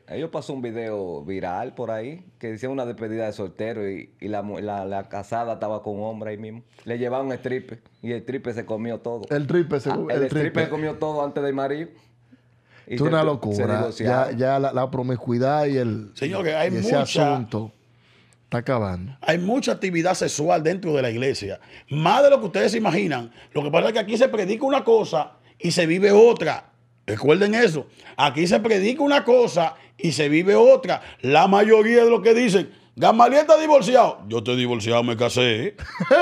Ellos pasó un video viral por ahí que decía una despedida de soltero y, la, casada estaba con un hombre ahí mismo. Le llevaron el tripe y el tripe se comió todo. El tripe se ah, comió todo antes del marido. Es una locura. Ya, la, promiscuidad y el Señor, que hay ese asunto está acabando. Hay mucha actividad sexual dentro de la iglesia. Más de lo que ustedes imaginan. Lo que pasa es que aquí se predica una cosa y se vive otra. Recuerden eso. Aquí se predica una cosa y se vive otra. La mayoría de lo que dicen, Gamaliel está divorciado. Yo estoy divorciado, me casé.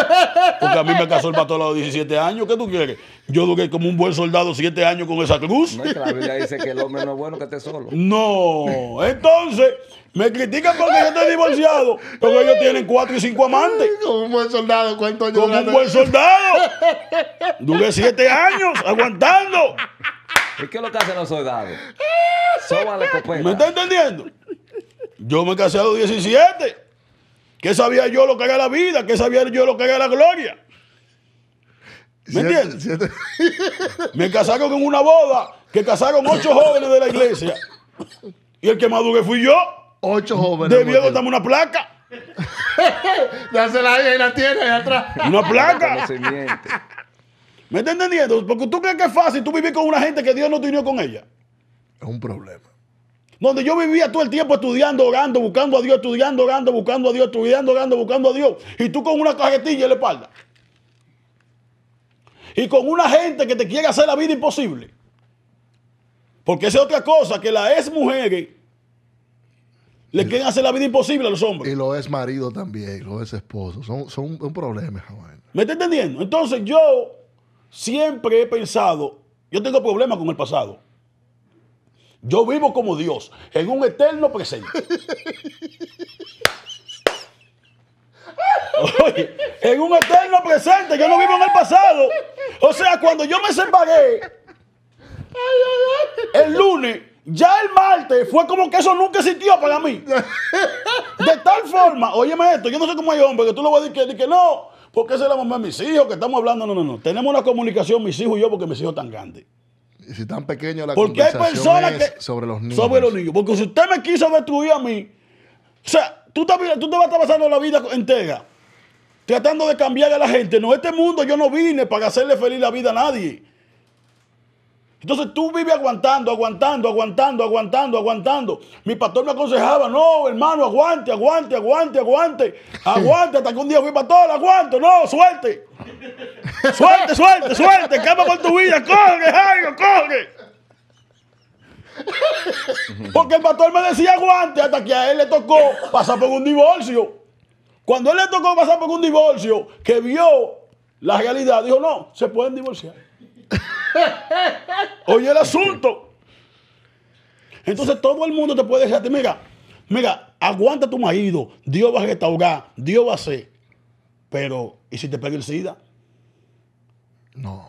Porque a mí me casó el pastor a los 17 años. ¿Qué tú quieres? Yo duré como un buen soldado 7 años con esa cruz. No, es que la Biblia dice que el hombre no es bueno que esté solo. No, entonces me critican porque yo estoy divorciado. pero ellos tienen 4 y 5 amantes. Como un buen soldado, ¿cuántos años? Como un buen soldado. Duré 7 años aguantando. ¿Y qué es lo que hacen los soldados? ¿Me está entendiendo? Yo me casé a los 17. ¿Qué sabía yo lo que era la vida? ¿Qué sabía yo lo que era la gloria? ¿Me entiendes? Me casaron con una boda que casaron ocho jóvenes de la iglesia. Y el que madugué fui yo. Ocho jóvenes. Debió contarme una placa. Dásela ahí, en la tiene, ahí atrás. Una placa. ¿Me está entendiendo? Porque tú crees que es fácil tú vivir con una gente que Dios no te unió con ella. Es un problema. Donde yo vivía todo el tiempo estudiando, orando, buscando a Dios, estudiando, orando, buscando a Dios, estudiando, orando, buscando a Dios. Y tú con una cajetilla en la espalda. Y con una gente que te quiere hacer la vida imposible. Porque esa es otra cosa, que las ex mujeres le quieren hacer la vida imposible a los hombres. Y los ex marido también, los ex esposos. Son, son un problema, ¿Me está entendiendo? Entonces yo Siempre he pensado, yo tengo problemas con el pasado. Yo vivo como Dios, en un eterno presente. en un eterno presente, yo no vivo en el pasado. O sea, cuando yo me separé, el lunes, ya el martes, fue como que eso nunca existió para mí. De tal forma, óyeme esto, yo no sé cómo hay hombre que tú lo vas a decir que no, porque qué se la mamá de mis hijos que estamos hablando. No, no, no. Tenemos una comunicación, mis hijos y yo, porque mis hijos están grandes. Y si están pequeños la porque que, sobre los niños. Sobre los niños. Porque si usted me quiso destruir a mí, o sea, tú también tú te vas a estar pasando la vida entera tratando de cambiar a la gente. No, este mundo yo no vine para hacerle feliz la vida a nadie. Entonces tú vives aguantando, aguantando, aguantando, aguantando, aguantando. Mi pastor me aconsejaba, no, hermano, aguante, aguante, aguante, aguante, aguante, hasta que un día fui pastor, aguanto, no, suelte. Suelte, suelte, suelte, cama con tu vida, corre, Jairo, corre. Porque el pastor me decía aguante hasta que a él le tocó pasar por un divorcio. Cuando él le tocó pasar por un divorcio, que vio la realidad, dijo, no, se pueden divorciar. Oye el asunto. Entonces todo el mundo te puede decir a mira, mira, aguanta tu marido, Dios va a restaurar, Dios va a hacer. Pero, ¿y si te pega el SIDA? No.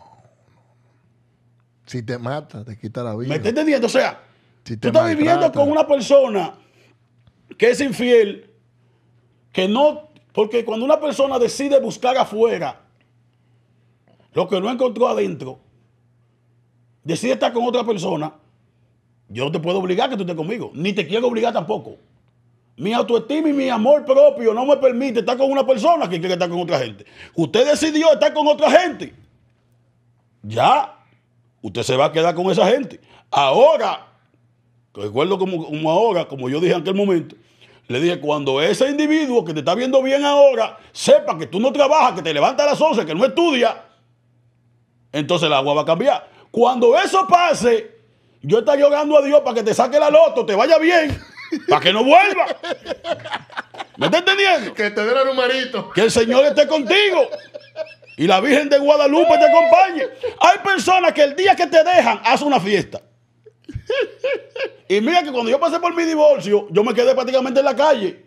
Si te mata, te quita la vida. ¿Me estás entendiendo? O sea, si tú estás viviendo con una persona que es infiel, que no, porque cuando una persona decide buscar afuera lo que no encontró adentro, decide estar con otra persona, yo no te puedo obligar que tú estés conmigo, ni te quiero obligar tampoco. Mi autoestima y mi amor propio no me permite estar con una persona que quiere estar con otra gente. Usted decidió estar con otra gente. Ya, usted se va a quedar con esa gente. Ahora, recuerdo como, ahora, como yo dije en aquel momento, le dije, cuando ese individuo que te está viendo bien ahora, sepa que tú no trabajas, que te levantas a las 11, que no estudias entonces el agua va a cambiar. Cuando eso pase, yo estaré llorando a Dios para que te saque la loto, te vaya bien, para que no vuelva. ¿Me está entendiendo? Que te dé el numerito. Que el Señor esté contigo. Y la Virgen de Guadalupe te acompañe. Hay personas que el día que te dejan, hacen una fiesta. Y mira que cuando yo pasé por mi divorcio, yo me quedé prácticamente en la calle.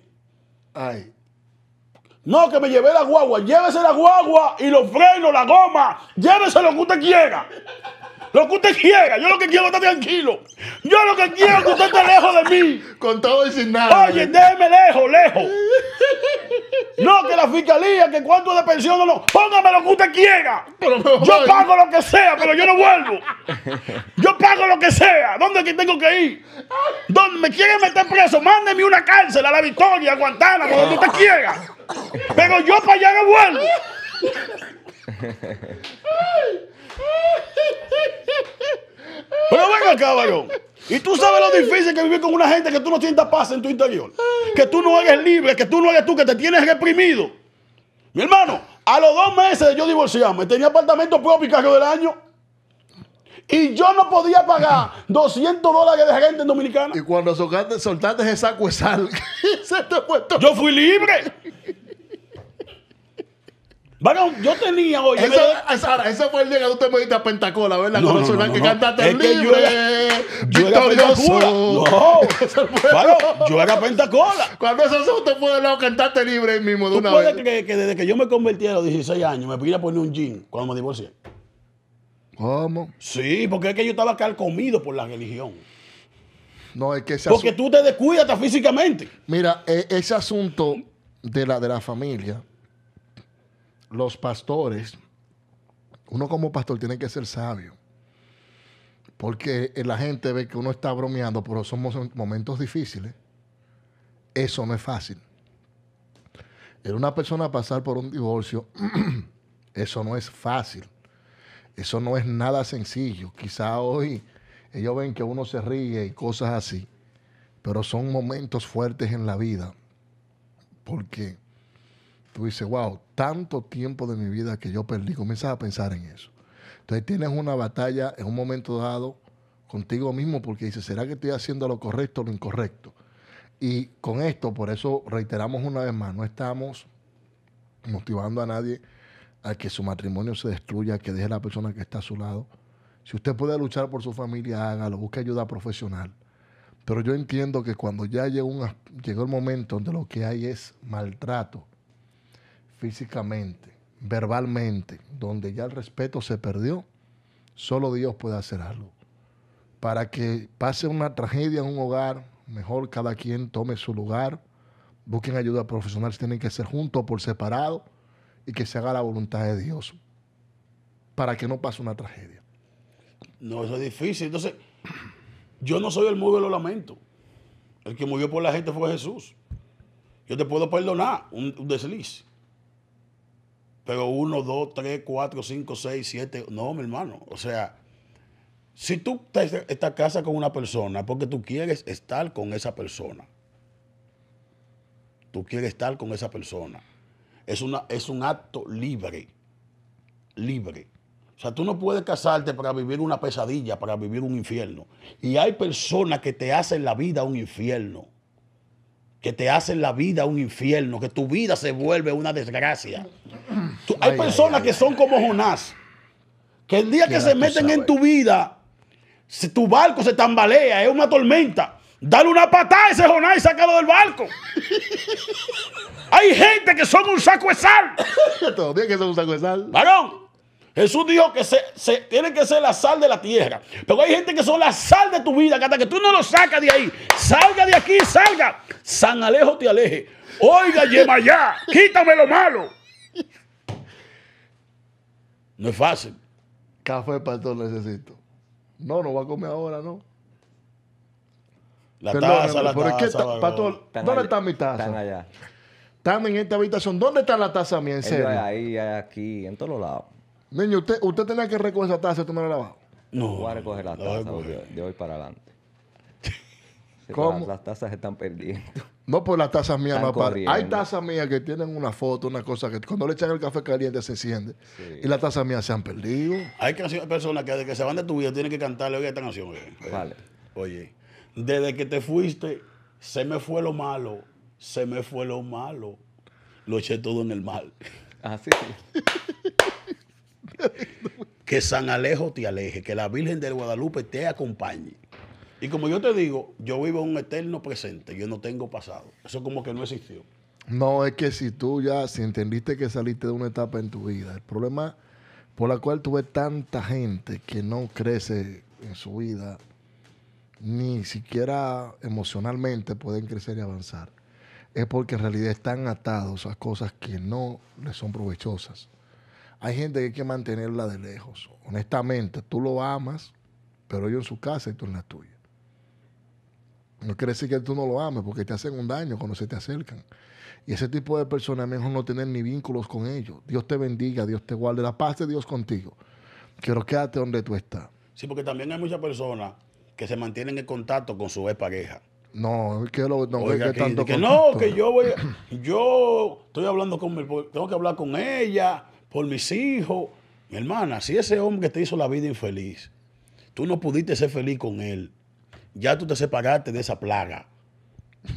Ay. No, que me llevé la guagua. Llévese la guagua y los frenos, la goma. Llévese lo que usted quiera. Lo que usted quiera. Yo lo que quiero es estar tranquilo. Yo lo que quiero es que usted esté lejos de mí. Con todo y sin nada. Oye, ¿eh? déjeme lejos, lejos. No, que la fiscalía, que cuánto de pensión no lo. Póngame lo que usted quiera. yo pago lo que sea, pero yo no vuelvo. Yo pago lo que sea. ¿Dónde es que tengo que ir? ¿Dónde me quieren meter preso? Mándeme una cárcel a la Victoria, a Guantánamo, donde usted quiera. Pero yo para allá no vuelvo. Pero venga cabrón Y tú sabes lo difícil que vivir con una gente que tú no sientas paz en tu interior. Que tú no eres libre, que tú no eres tú, que te tienes reprimido. Mi hermano, a los dos meses de yo divorciarme, tenía apartamento propio y carro del año. Y yo no podía pagar 200 dólares de renta en Dominicana. Y cuando soltaste, soltaste ese saco de Yo fui libre. Bueno, yo tenía, oye. ese fue el día que tú te moviste a Pentacola, ¿verdad? No, no, no, que cantaste libre. yo yo victorioso. no. bueno, yo era Pentacola. Cuando ese asunto fue de lado, cantaste libre mismo de ¿Tú una puedes vez. Que, que desde que yo me convertí a los 16 años, me puse a poner un jean cuando me divorcié. ¿Cómo? Sí, porque es que yo estaba comido por la religión. No, es que ese Porque tú te descuidas físicamente. Mira, e, ese asunto de la, de la familia los pastores, uno como pastor tiene que ser sabio. Porque la gente ve que uno está bromeando, pero son momentos difíciles. Eso no es fácil. En una persona pasar por un divorcio, eso no es fácil. Eso no es nada sencillo. Quizá hoy ellos ven que uno se ríe y cosas así, pero son momentos fuertes en la vida. Porque tú dices, wow, tanto tiempo de mi vida que yo perdí. Comienzas a pensar en eso. Entonces tienes una batalla en un momento dado contigo mismo porque dices, ¿será que estoy haciendo lo correcto o lo incorrecto? Y con esto, por eso reiteramos una vez más, no estamos motivando a nadie a que su matrimonio se destruya, que deje a la persona que está a su lado. Si usted puede luchar por su familia, hágalo, busque ayuda profesional. Pero yo entiendo que cuando ya llegó, llegó el momento donde lo que hay es maltrato, físicamente, verbalmente, donde ya el respeto se perdió, solo Dios puede hacer algo. Para que pase una tragedia en un hogar, mejor cada quien tome su lugar, busquen ayuda profesional tienen que ser juntos o por separado y que se haga la voluntad de Dios para que no pase una tragedia. No, eso es difícil. Entonces, yo no soy el mudo de lamento. El que murió por la gente fue Jesús. Yo te puedo perdonar un, un desliz pero uno, dos, tres, cuatro, cinco, seis, siete. No, mi hermano. O sea, si tú estás casa con una persona porque tú quieres estar con esa persona. Tú quieres estar con esa persona. Es, una, es un acto libre. Libre. O sea, tú no puedes casarte para vivir una pesadilla, para vivir un infierno. Y hay personas que te hacen la vida un infierno que te hacen la vida un infierno, que tu vida se vuelve una desgracia. hay personas que son como Jonás, que el día que se meten en tu vida, si tu barco se tambalea, es una tormenta. Dale una patada a ese Jonás y sácalo del barco. hay gente que son un saco de sal. Todavía que son un saco de sal. Varón, Jesús dijo que se, se, que ser la sal de la tierra. Pero hay gente que son la sal de tu vida, que hasta que tú no lo sacas de ahí, salga de aquí, salga. San Alejo te aleje. Oiga, lleva ya, quítame lo malo. No es fácil. Café, pastor, necesito. No, no va a comer ahora, no. La taza, la pastor, ¿dónde está mi taza? Están allá. Están en esta habitación. ¿Dónde está la taza mía, en serio? Ahí, aquí, en todos lados. Niño, usted, usted tenía que recoger esa taza, tú me la No. Voy a recoger la taza de, hoy para adelante. ¿Cómo? Las, tazas están perdiendo. No por pues las tazas mías, no, Hay tazas mías que tienen una foto, una cosa que cuando le echan el café caliente se enciende. Y las tazas mías se han perdido. Hay personas que desde que se van de tu vida tienen que cantarle hoy esta canción. Vale. Oye, desde que te fuiste, se me fue lo malo, se me fue lo malo. Lo eché todo en el mal. Así. Ah, que San Alejo te aleje, que la Virgen del Guadalupe te acompañe. Y como yo te digo, yo vivo un eterno presente, yo no tengo pasado. Eso como que no existió. No, es que si tú ya, si entendiste que saliste de una etapa en tu vida, el problema por la cual tuve tanta gente que no crece en su vida, ni siquiera emocionalmente pueden crecer y avanzar, es porque en realidad están atados a cosas que no les son provechosas. Hay gente que hay que mantenerla de lejos. Honestamente, tú lo amas, pero ellos en su casa y tú en la tuya. No quiere decir que tú no lo ames, porque te hacen un daño cuando se te acercan. Y ese tipo de personas mejor no tener ni vínculos con ellos. Dios te bendiga, Dios te guarde. La paz de Dios contigo. Quiero quédate donde tú estás. Sí, porque también hay muchas personas que se mantienen en contacto con su ex pareja. No, que lo, no, que, tanto que, no, que yo voy, yo estoy hablando con, tengo que hablar con ella por mis hijos. Mi hermana, si ese hombre que te hizo la vida infeliz, tú no pudiste ser feliz con él, ya tú te separaste de esa plaga.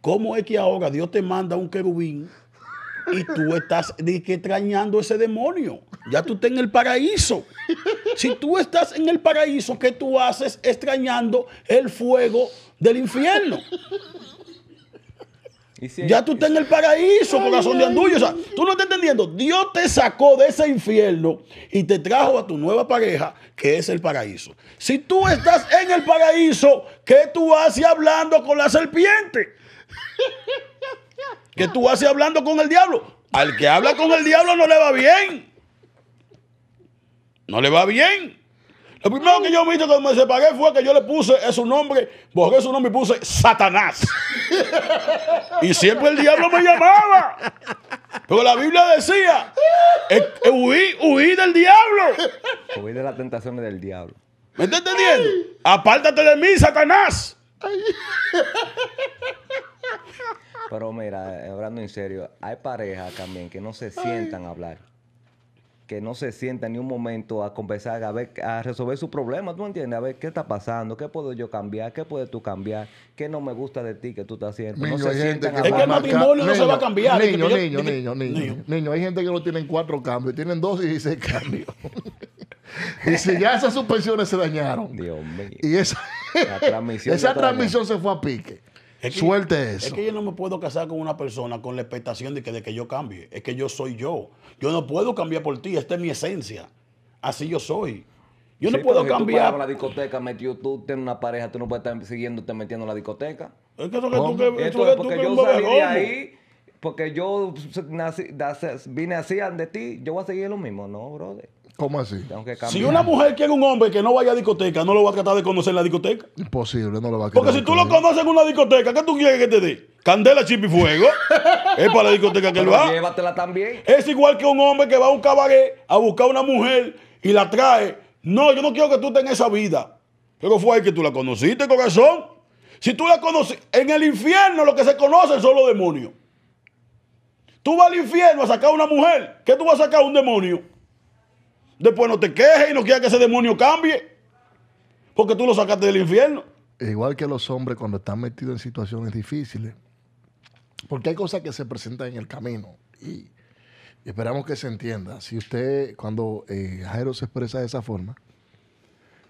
¿Cómo es que ahora Dios te manda un querubín y tú estás extrañando ese demonio? Ya tú estás en el paraíso. Si tú estás en el paraíso, ¿qué tú haces extrañando el fuego del infierno? ya tú estás en el paraíso, corazón de andullo. O sea, tú no estás entendiendo. Dios te sacó de ese infierno y te trajo a tu nueva pareja, que es el paraíso. Si tú estás en el paraíso, ¿qué tú haces hablando con la serpiente? ¿Qué tú haces hablando con el diablo? Al que habla con el diablo no le va bien. No le va bien. Lo primero que yo vi cuando me separé fue que yo le puse su nombre, borré su nombre y puse Satanás. y siempre el diablo me llamaba. Pero la Biblia decía, huí, del diablo. Huí de las tentaciones del diablo. ¿Me estás entendiendo? Apártate de mí, Satanás. Pero mira, eh, hablando en serio, hay parejas también que no se sientan a hablar que no se sienta ni un momento a conversar, a ver, a resolver su problema, ¿tú entiendes? A ver qué está pasando, qué puedo yo cambiar, qué puedes tú cambiar, qué no me gusta de ti que tú estás haciendo. no se que no se va a cambiar. Niño, niño, niño, niño, hay gente que no tiene cuatro cambios, tienen dos y seis cambios. y si ya esas suspensiones se dañaron. Dios mío. Y esa transmisión, esa transmisión se fue a pique. Suerte yo, eso. Es que yo no me puedo casar con una persona con la expectación de que, de que yo cambie. Es que yo soy yo. Yo no puedo cambiar por ti. Esta es mi esencia. Así yo soy. Yo no puedo si cambiar. Tú la discoteca, metió tú, tienes una pareja, tú no puedes estar siguiéndote metiendo en la discoteca. Es que eso que tú que, tú, porque yo salí de ahí, porque yo nací, vine así ante ti, yo voy a seguir lo mismo, no, brother. ¿Cómo así? Si una mujer quiere un hombre que no vaya a discoteca, no lo va a tratar de conocer en la discoteca. Imposible, no lo va a querer. Porque si tú lo conoces en una discoteca, ¿qué tú quieres que te dé? Candela, chip y fuego. es para la discoteca que lo va. Llévatela también. Es igual que un hombre que va a un cabaret a buscar una mujer y la trae. No, yo no quiero que tú tengas esa vida. Pero fue ahí que tú la conociste, corazón. Si tú la conoces, en el infierno lo que se conoce son los demonios. Tú vas al infierno a sacar a una mujer. ¿Qué tú vas a sacar? Un demonio. Después no te quejes y no quieras que ese demonio cambie. Porque tú lo sacaste del infierno. Igual que los hombres cuando están metidos en situaciones difíciles. Porque hay cosas que se presentan en el camino. Y esperamos que se entienda. Si usted, cuando eh, Jairo se expresa de esa forma,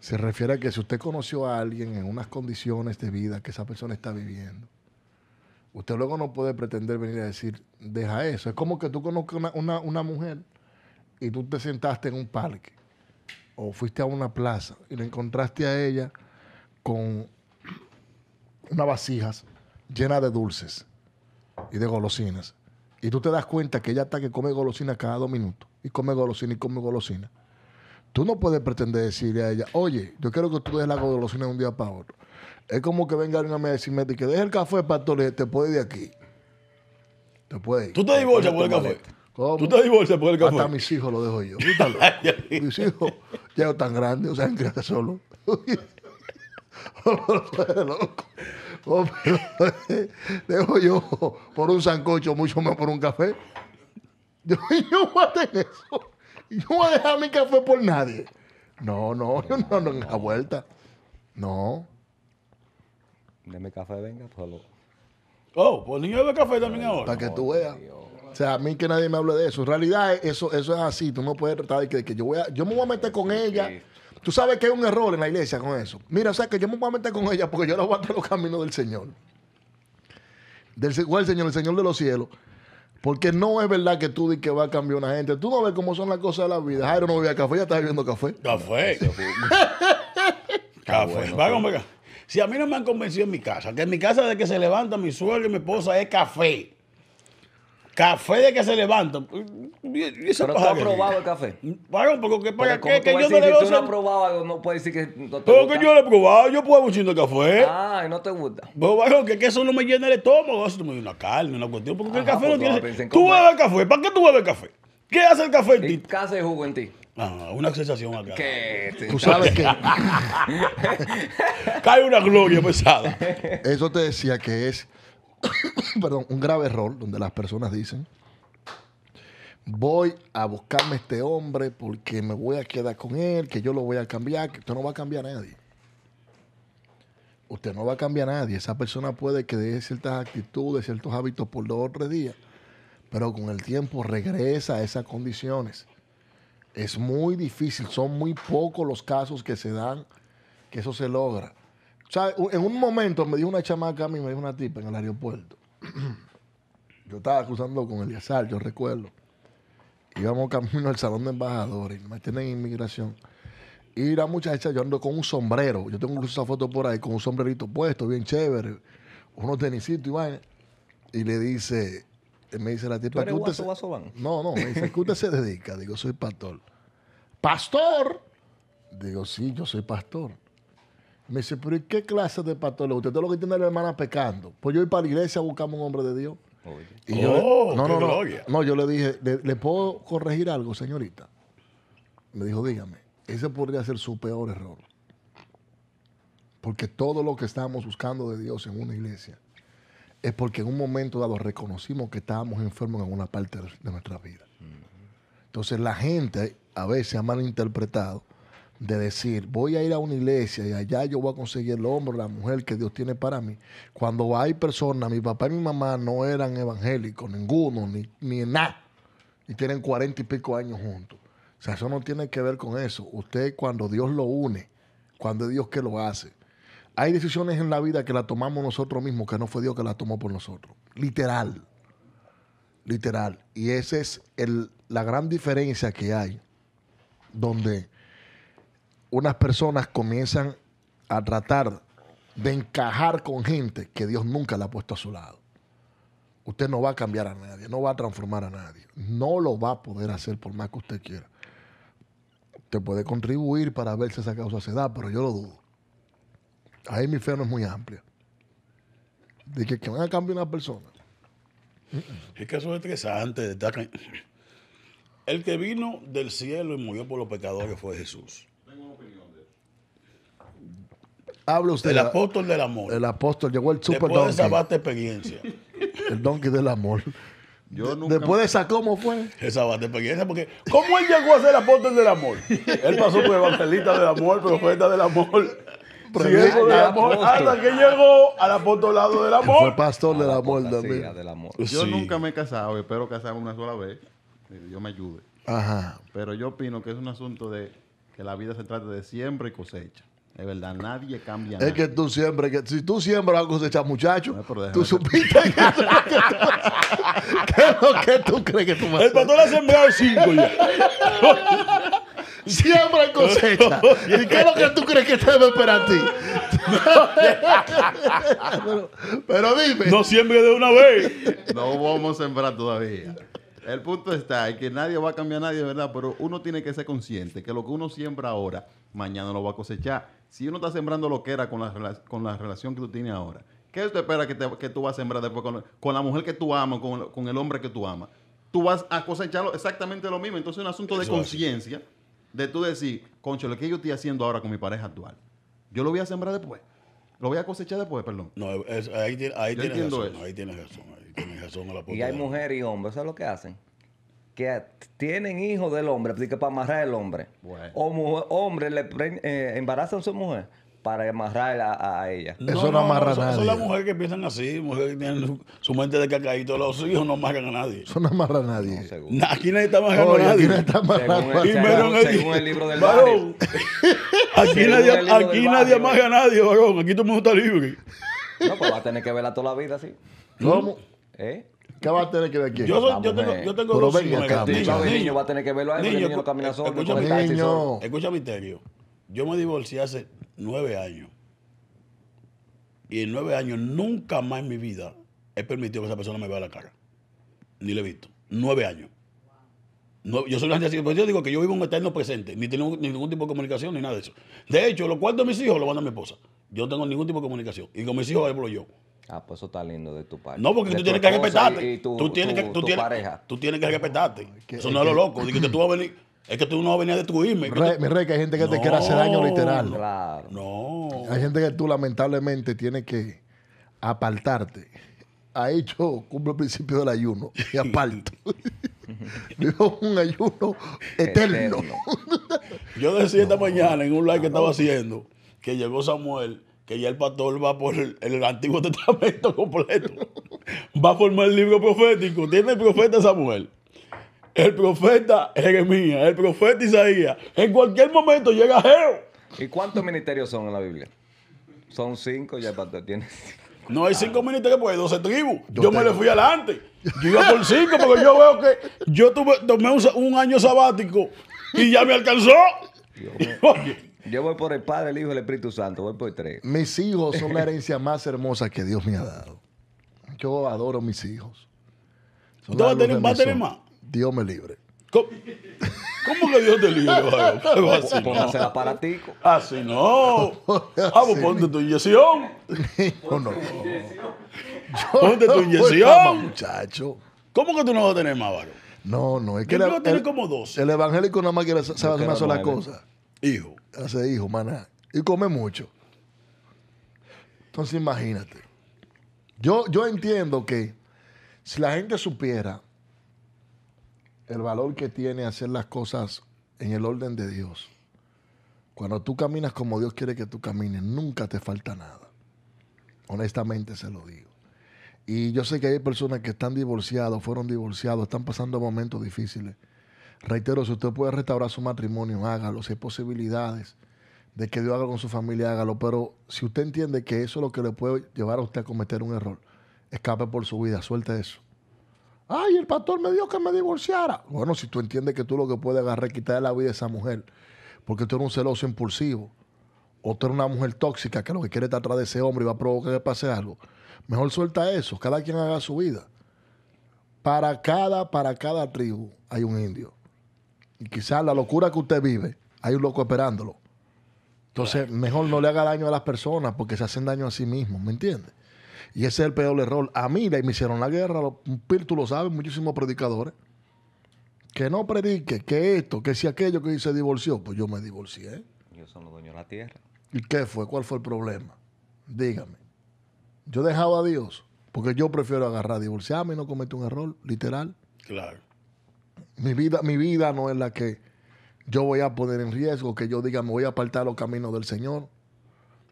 se refiere a que si usted conoció a alguien en unas condiciones de vida que esa persona está viviendo, usted luego no puede pretender venir a decir, deja eso. Es como que tú conozcas una, una mujer y tú te sentaste en un parque o fuiste a una plaza y le encontraste a ella con unas vasijas llenas de dulces y de golosinas. Y tú te das cuenta que ella está que come golosina cada dos minutos. Y come golosina y come golosina. Tú no puedes pretender decirle a ella, oye, yo quiero que tú dejes la golosina de un día para otro. Es como que venga alguien a mí a decirme que deje el café para te puede ir de aquí. Te puede ir. ¿Tú te divorcias por el café? Tú te divorcias por el café. Hasta mis hijos lo dejo yo. mis hijos ya están grandes, o sea, en solo. loco. Oh, dejo yo por un sancocho, mucho más por un café. Yo, no voy a hacer eso. Yo voy a dejar mi café por nadie. No, no, yo no, no, en la vuelta. No. Deme café, venga, solo. Pues oh, pues el niño de café también ahora. Para que tú veas. O sea, a mí que nadie me hable de eso. En realidad, eso, eso es así. Tú no puedes tratar de que, yo, voy yo me voy a meter con ella. Tú sabes que hay un error en la iglesia con eso. Mira, o sea, que yo me voy a meter con ella porque yo la aguanto los caminos del Señor. Del, el Señor? El Señor de los cielos. Porque no es verdad que tú dices que va a cambiar una gente. Tú no ves cómo son las cosas de la vida. Jairo no a café, ya estás bebiendo café. Café. café. Si a mí no me han convencido en mi casa, que en mi casa de que se levanta mi suegro y mi esposa es café. Café de que se levanta. Pero tú has probado el café. Bueno, porque para qué que yo me le Si tú no has probado no puede decir que no te que yo lo he probado, yo puedo un chino de café. Ah, y no te gusta. Pero bueno, que, eso no me llena el estómago. Eso me una carne, una cuestión. Porque el café no tiene. Tú bebes café. ¿Para qué tú bebes café? ¿Qué hace el café en ti? ¿Qué hace jugo en ti? Ah, una sensación acá. ¿Qué? ¿Tú sabes qué? Cae una gloria pesada. Eso te decía que es perdón, un grave error donde las personas dicen, voy a buscarme este hombre porque me voy a quedar con él, que yo lo voy a cambiar, que usted no va a cambiar a nadie. Usted no va a cambiar a nadie. Esa persona puede que dé ciertas actitudes, ciertos hábitos por o tres días, pero con el tiempo regresa a esas condiciones. Es muy difícil, son muy pocos los casos que se dan que eso se logra. O sea, en un momento me dijo una chamaca a mí, me dijo una tipa en el aeropuerto. yo estaba cruzando con el Eliazar, yo recuerdo. Íbamos camino al salón de embajadores, me tienen inmigración. Y la muchacha, yo ando con un sombrero. Yo tengo incluso esa foto por ahí, con un sombrerito puesto, bien chévere, unos tenisitos y vaina. Y le dice, me dice la tipa, ¿Tú eres ¿qué usted No, no, me dice, ¿qué usted se dedica? Digo, soy pastor. ¿Pastor? Digo, sí, yo soy pastor. Me dice, pero ¿y qué clase de patólogo? Usted todo lo que tiene la hermana pecando. Pues yo voy para la iglesia a buscar un hombre de Dios. Oh, no, no, no, no, yo le dije, ¿le, puedo corregir algo, señorita? Me dijo, dígame, ese podría ser su peor error. Porque todo lo que estábamos buscando de Dios en una iglesia es porque en un momento dado reconocimos que estábamos enfermos en una parte de nuestra vida. Entonces la gente a veces ha malinterpretado de decir, voy a ir a una iglesia y allá yo voy a conseguir el hombre, la mujer que Dios tiene para mí. Cuando hay personas, mi papá y mi mamá no eran evangélicos, ninguno, ni, ni nada, y tienen cuarenta y pico años juntos. O sea, eso no tiene que ver con eso. Usted cuando Dios lo une, cuando Dios que lo hace. Hay decisiones en la vida que la tomamos nosotros mismos, que no fue Dios que la tomó por nosotros. Literal. Literal. Y esa es la gran diferencia que hay. Donde unas personas comienzan a tratar de encajar con gente que Dios nunca le ha puesto a su lado. Usted no va a cambiar a nadie, no va a transformar a nadie, no lo va a poder hacer por más que usted quiera. Usted puede contribuir para ver si esa causa se da, pero yo lo dudo. Ahí mi fe no es muy amplia. De que, que van a cambiar una persona. Es que eso es interesante. El que vino del cielo y murió por los pecadores fue Jesús usted. El apóstol del amor. El apóstol llegó el super Después donkey. de esa experiencia. El donkey del amor. Yo nunca Después de esa, ¿cómo fue? Esa de experiencia, porque ¿cómo él llegó a ser apóstol del amor? Él pasó por evangelista del amor, profeta del amor, siervo del amor, hasta que llegó al apostolado del amor. fue pastor del ah, amor también. Pues yo nunca me he casado, espero casarme una sola vez. Yo me ayude. Ajá. Pero yo opino que es un asunto de que la vida se trata de siempre y cosecha. Es verdad, nadie cambia nada. Es que tú siempre, que, si tú siempre vas a cosechar muchachos, tú supiste que, es lo que tú crees que tú me a El pastor ha sembrado cinco ya. siempre cosecha. ¿Y qué es lo que tú crees que te debe esperar a ti? pero, dime. No siempre de una vez. No vamos a sembrar todavía. El punto está es que nadie va a cambiar a nadie, ¿verdad? Pero uno tiene que ser consciente que lo que uno siembra ahora, mañana lo va a cosechar si uno está sembrando lo que era con la, con la relación que tú tienes ahora, ¿qué es esperas que, te, que tú vas a sembrar después con, la mujer que tú amas, con, el hombre que tú amas? Tú vas a cosechar exactamente lo mismo. Entonces es un asunto de conciencia, de tú decir, concho, lo que yo estoy haciendo ahora con mi pareja actual, yo lo voy a sembrar después. Lo voy a cosechar después, perdón. No, ahí, tienes razón, ahí, tienes razón, ahí tienes razón. Y hay mujer y hombre, eso es lo que hacen que tienen hijos del hombre, para amarrar al hombre. O mujer, hombre le eh, embarazan a su mujer para amarrar a, ella. eso no, amarra a nadie. Son las mujeres que piensan así, mujeres que tienen su, mente de cacaíto. Los hijos no amarran a nadie. Eso no amarra a nadie. aquí nadie está amarrando a nadie. Aquí nadie está amarrando según, el, libro del hombre. aquí nadie, aquí nadie amarra a nadie, varón. Aquí todo el mundo está libre. No, pues va a tener que verla toda la vida así. ¿Mm? ¿Cómo? ¿Eh? ¿Qué va a tener que ver aquí? Yo, yo tengo, yo tengo dos hijos. niño, va a tener que verlo a él. Niño, no solo. Escucha, misterio. Yo me divorcié hace nueve años. Y en nueve años nunca más en mi vida he permitido que esa persona me vea la cara. Ni le he visto. Nueve años. yo soy una gente así, pues yo digo que yo vivo un eterno presente, ni tengo ningún tipo de comunicación ni nada de eso. De hecho, los cuartos de mis hijos lo van a mi esposa. Yo no tengo ningún tipo de comunicación. Y con mis hijos hablo yo. Ah, pues eso está lindo de tu parte. No, porque tú tienes, que respetarte. tú, tienes que, tú tienes que respetarte. eso no es lo loco. Es que tú no vas a venir a destruirme. mi rey, que hay gente que te quiere hacer daño literal. Claro. No. Hay gente que tú lamentablemente tienes que apartarte. ha hecho cumplo el principio del ayuno y aparto. un ayuno eterno. eterno. yo decía esta mañana en un live que estaba haciendo que llegó Samuel que ya el pastor va por el, Antiguo Testamento completo. va a formar el libro profético. Tiene el profeta Samuel, el profeta Jeremías, el profeta Isaías. En cualquier momento llega Geo. ¿Y cuántos ministerios son en la Biblia? Son cinco, ya el pastor tiene no hay cinco ministerios porque hay 12 tribus. Yo, me le fui adelante. Yo iba por cinco porque yo veo que yo tuve, tomé un, año sabático y ya me alcanzó. Yo voy por el Padre, el Hijo y el Espíritu Santo. Voy por tres. Mis hijos son la herencia más hermosa que Dios me ha dado. Yo adoro mis hijos. ¿Tú vas a tener, más? Dios me libre. ¿Cómo, que Dios te libre? Así Póngase la el aparatico. Así no. Ah, ah pues ponte tu inyección. No, no. ponte tu inyección. muchacho. ¿Cómo que tú no vas a tener más, varón? No, no. Es que Yo el, tener como dos. El evangélico nada más quiere saber una sola cosa. Hijo hace hijo maná. Y come mucho. Entonces imagínate. Yo, yo entiendo que si la gente supiera el valor que tiene hacer las cosas en el orden de Dios, cuando tú caminas como Dios quiere que tú camines, nunca te falta nada. Honestamente se lo digo. Y yo sé que hay personas que están divorciados fueron divorciados, están pasando momentos difíciles. Reitero, si usted puede restaurar su matrimonio, hágalo. Si hay posibilidades de que Dios haga con su familia, hágalo. Pero si usted entiende que eso es lo que le puede llevar a usted a cometer un error, escape por su vida, suelta eso. Ay, el pastor me dijo que me divorciara. Bueno, si tú entiendes que tú lo que puedes agarrar es quitarle la vida a esa mujer, porque tú eres un celoso impulsivo, o tú eres una mujer tóxica que lo que quiere estar atrás de ese hombre y va a provocar que pase algo, mejor suelta eso, cada quien haga su vida. Para cada, para cada tribu hay un indio. Y quizás la locura que usted vive, hay un loco esperándolo. Entonces, mejor no le haga daño a las personas porque se hacen daño a sí mismos, ¿me entiendes? Y ese es el peor error. A mí me hicieron la guerra, tú lo sabes, muchísimos predicadores. Que no predique, que esto, que si aquello que se divorció, pues yo me divorcié. Yo soy el dueño de la tierra. ¿Y qué fue? ¿Cuál fue el problema? Dígame. Yo dejado a Dios, porque yo prefiero agarrar, divorciarme y no cometer un error, literal. Claro. Mi vida, mi vida no es la que yo voy a poner en riesgo, que yo diga, me voy a apartar los caminos del Señor.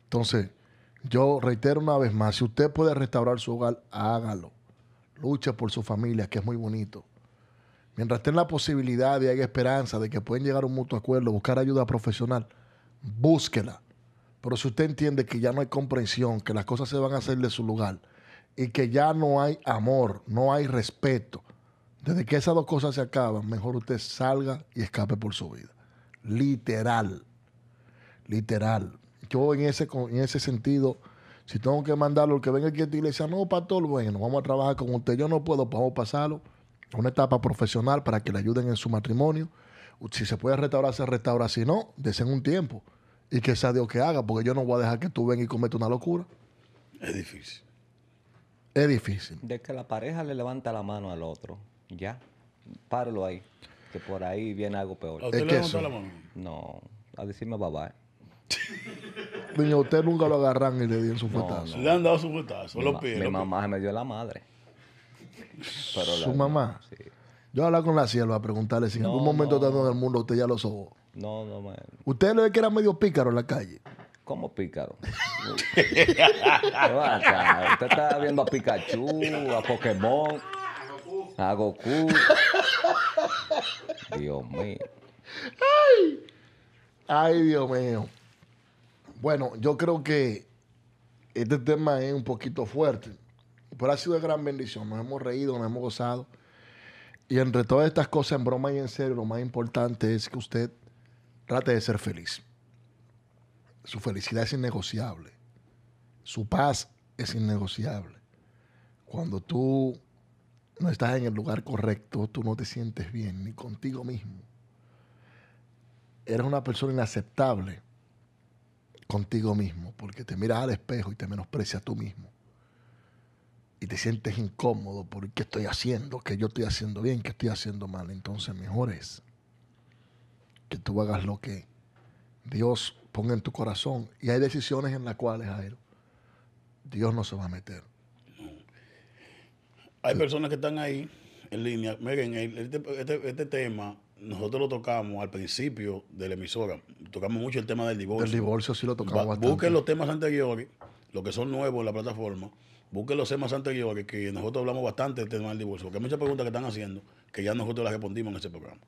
Entonces, yo reitero una vez más, si usted puede restaurar su hogar, hágalo. Lucha por su familia, que es muy bonito. Mientras tenga la posibilidad y haya esperanza de que pueden llegar a un mutuo acuerdo, buscar ayuda profesional, búsquela. Pero si usted entiende que ya no hay comprensión, que las cosas se van a hacer de su lugar y que ya no hay amor, no hay respeto, desde que esas dos cosas se acaban, mejor usted salga y escape por su vida. Literal. Literal. Yo en ese, en ese sentido, si tengo que mandarlo, el que venga aquí a le iglesia, no, pastor, bueno, vamos a trabajar con usted. Yo no puedo, pues, vamos a pasarlo a una etapa profesional para que le ayuden en su matrimonio. Si se puede restaurar, se restaura. Si no, deseen un tiempo. Y que sea Dios que haga, porque yo no voy a dejar que tú vengas y cometas una locura. Es difícil. Es difícil. De que la pareja le levanta la mano al otro ya, páralo ahí, que por ahí viene algo peor. ¿A usted le levantó la mano? No, a decirme babá, Niño, ¿eh? usted nunca lo agarran y le dieron su fuetazo. Le han dado su fuetazo, mi lo Mi mamá se me dio la madre. ¿Su mamá? Sí. Yo hablaba con la sierva a preguntarle si en algún momento tanto en el mundo usted ya lo sobó. No, no, man. ¿Usted le ve que era medio pícaro en la calle? ¿Cómo pícaro? usted está viendo a Pikachu, a Pokémon. A Goku. Dios mío. Ay. Ay, Dios mío. Bueno, yo creo que este tema es un poquito fuerte, pero ha sido de gran bendición. Nos hemos reído, nos hemos gozado. Y entre todas estas cosas, en broma y en serio, lo más importante es que usted trate de ser feliz. Su felicidad es innegociable. Su paz es innegociable. Cuando tú no estás en el lugar correcto, tú no te sientes bien ni contigo mismo. Eres una persona inaceptable contigo mismo porque te miras al espejo y te menosprecias tú mismo. Y te sientes incómodo por qué estoy haciendo, ¿Qué yo estoy haciendo bien, ¿Qué estoy haciendo mal. Entonces mejor es que tú hagas lo que Dios ponga en tu corazón. Y hay decisiones en las cuales, Jairo, Dios no se va a meter hay personas que están ahí en línea. Miren, este, este, tema nosotros lo tocamos al principio de la emisora. Tocamos mucho el tema del divorcio. El divorcio sí lo tocamos bastante. Busquen los temas anteriores, los que son nuevos en la plataforma. Busquen los temas anteriores, que nosotros hablamos bastante del tema del divorcio. Porque hay muchas preguntas que están haciendo que ya nosotros las respondimos en ese programa.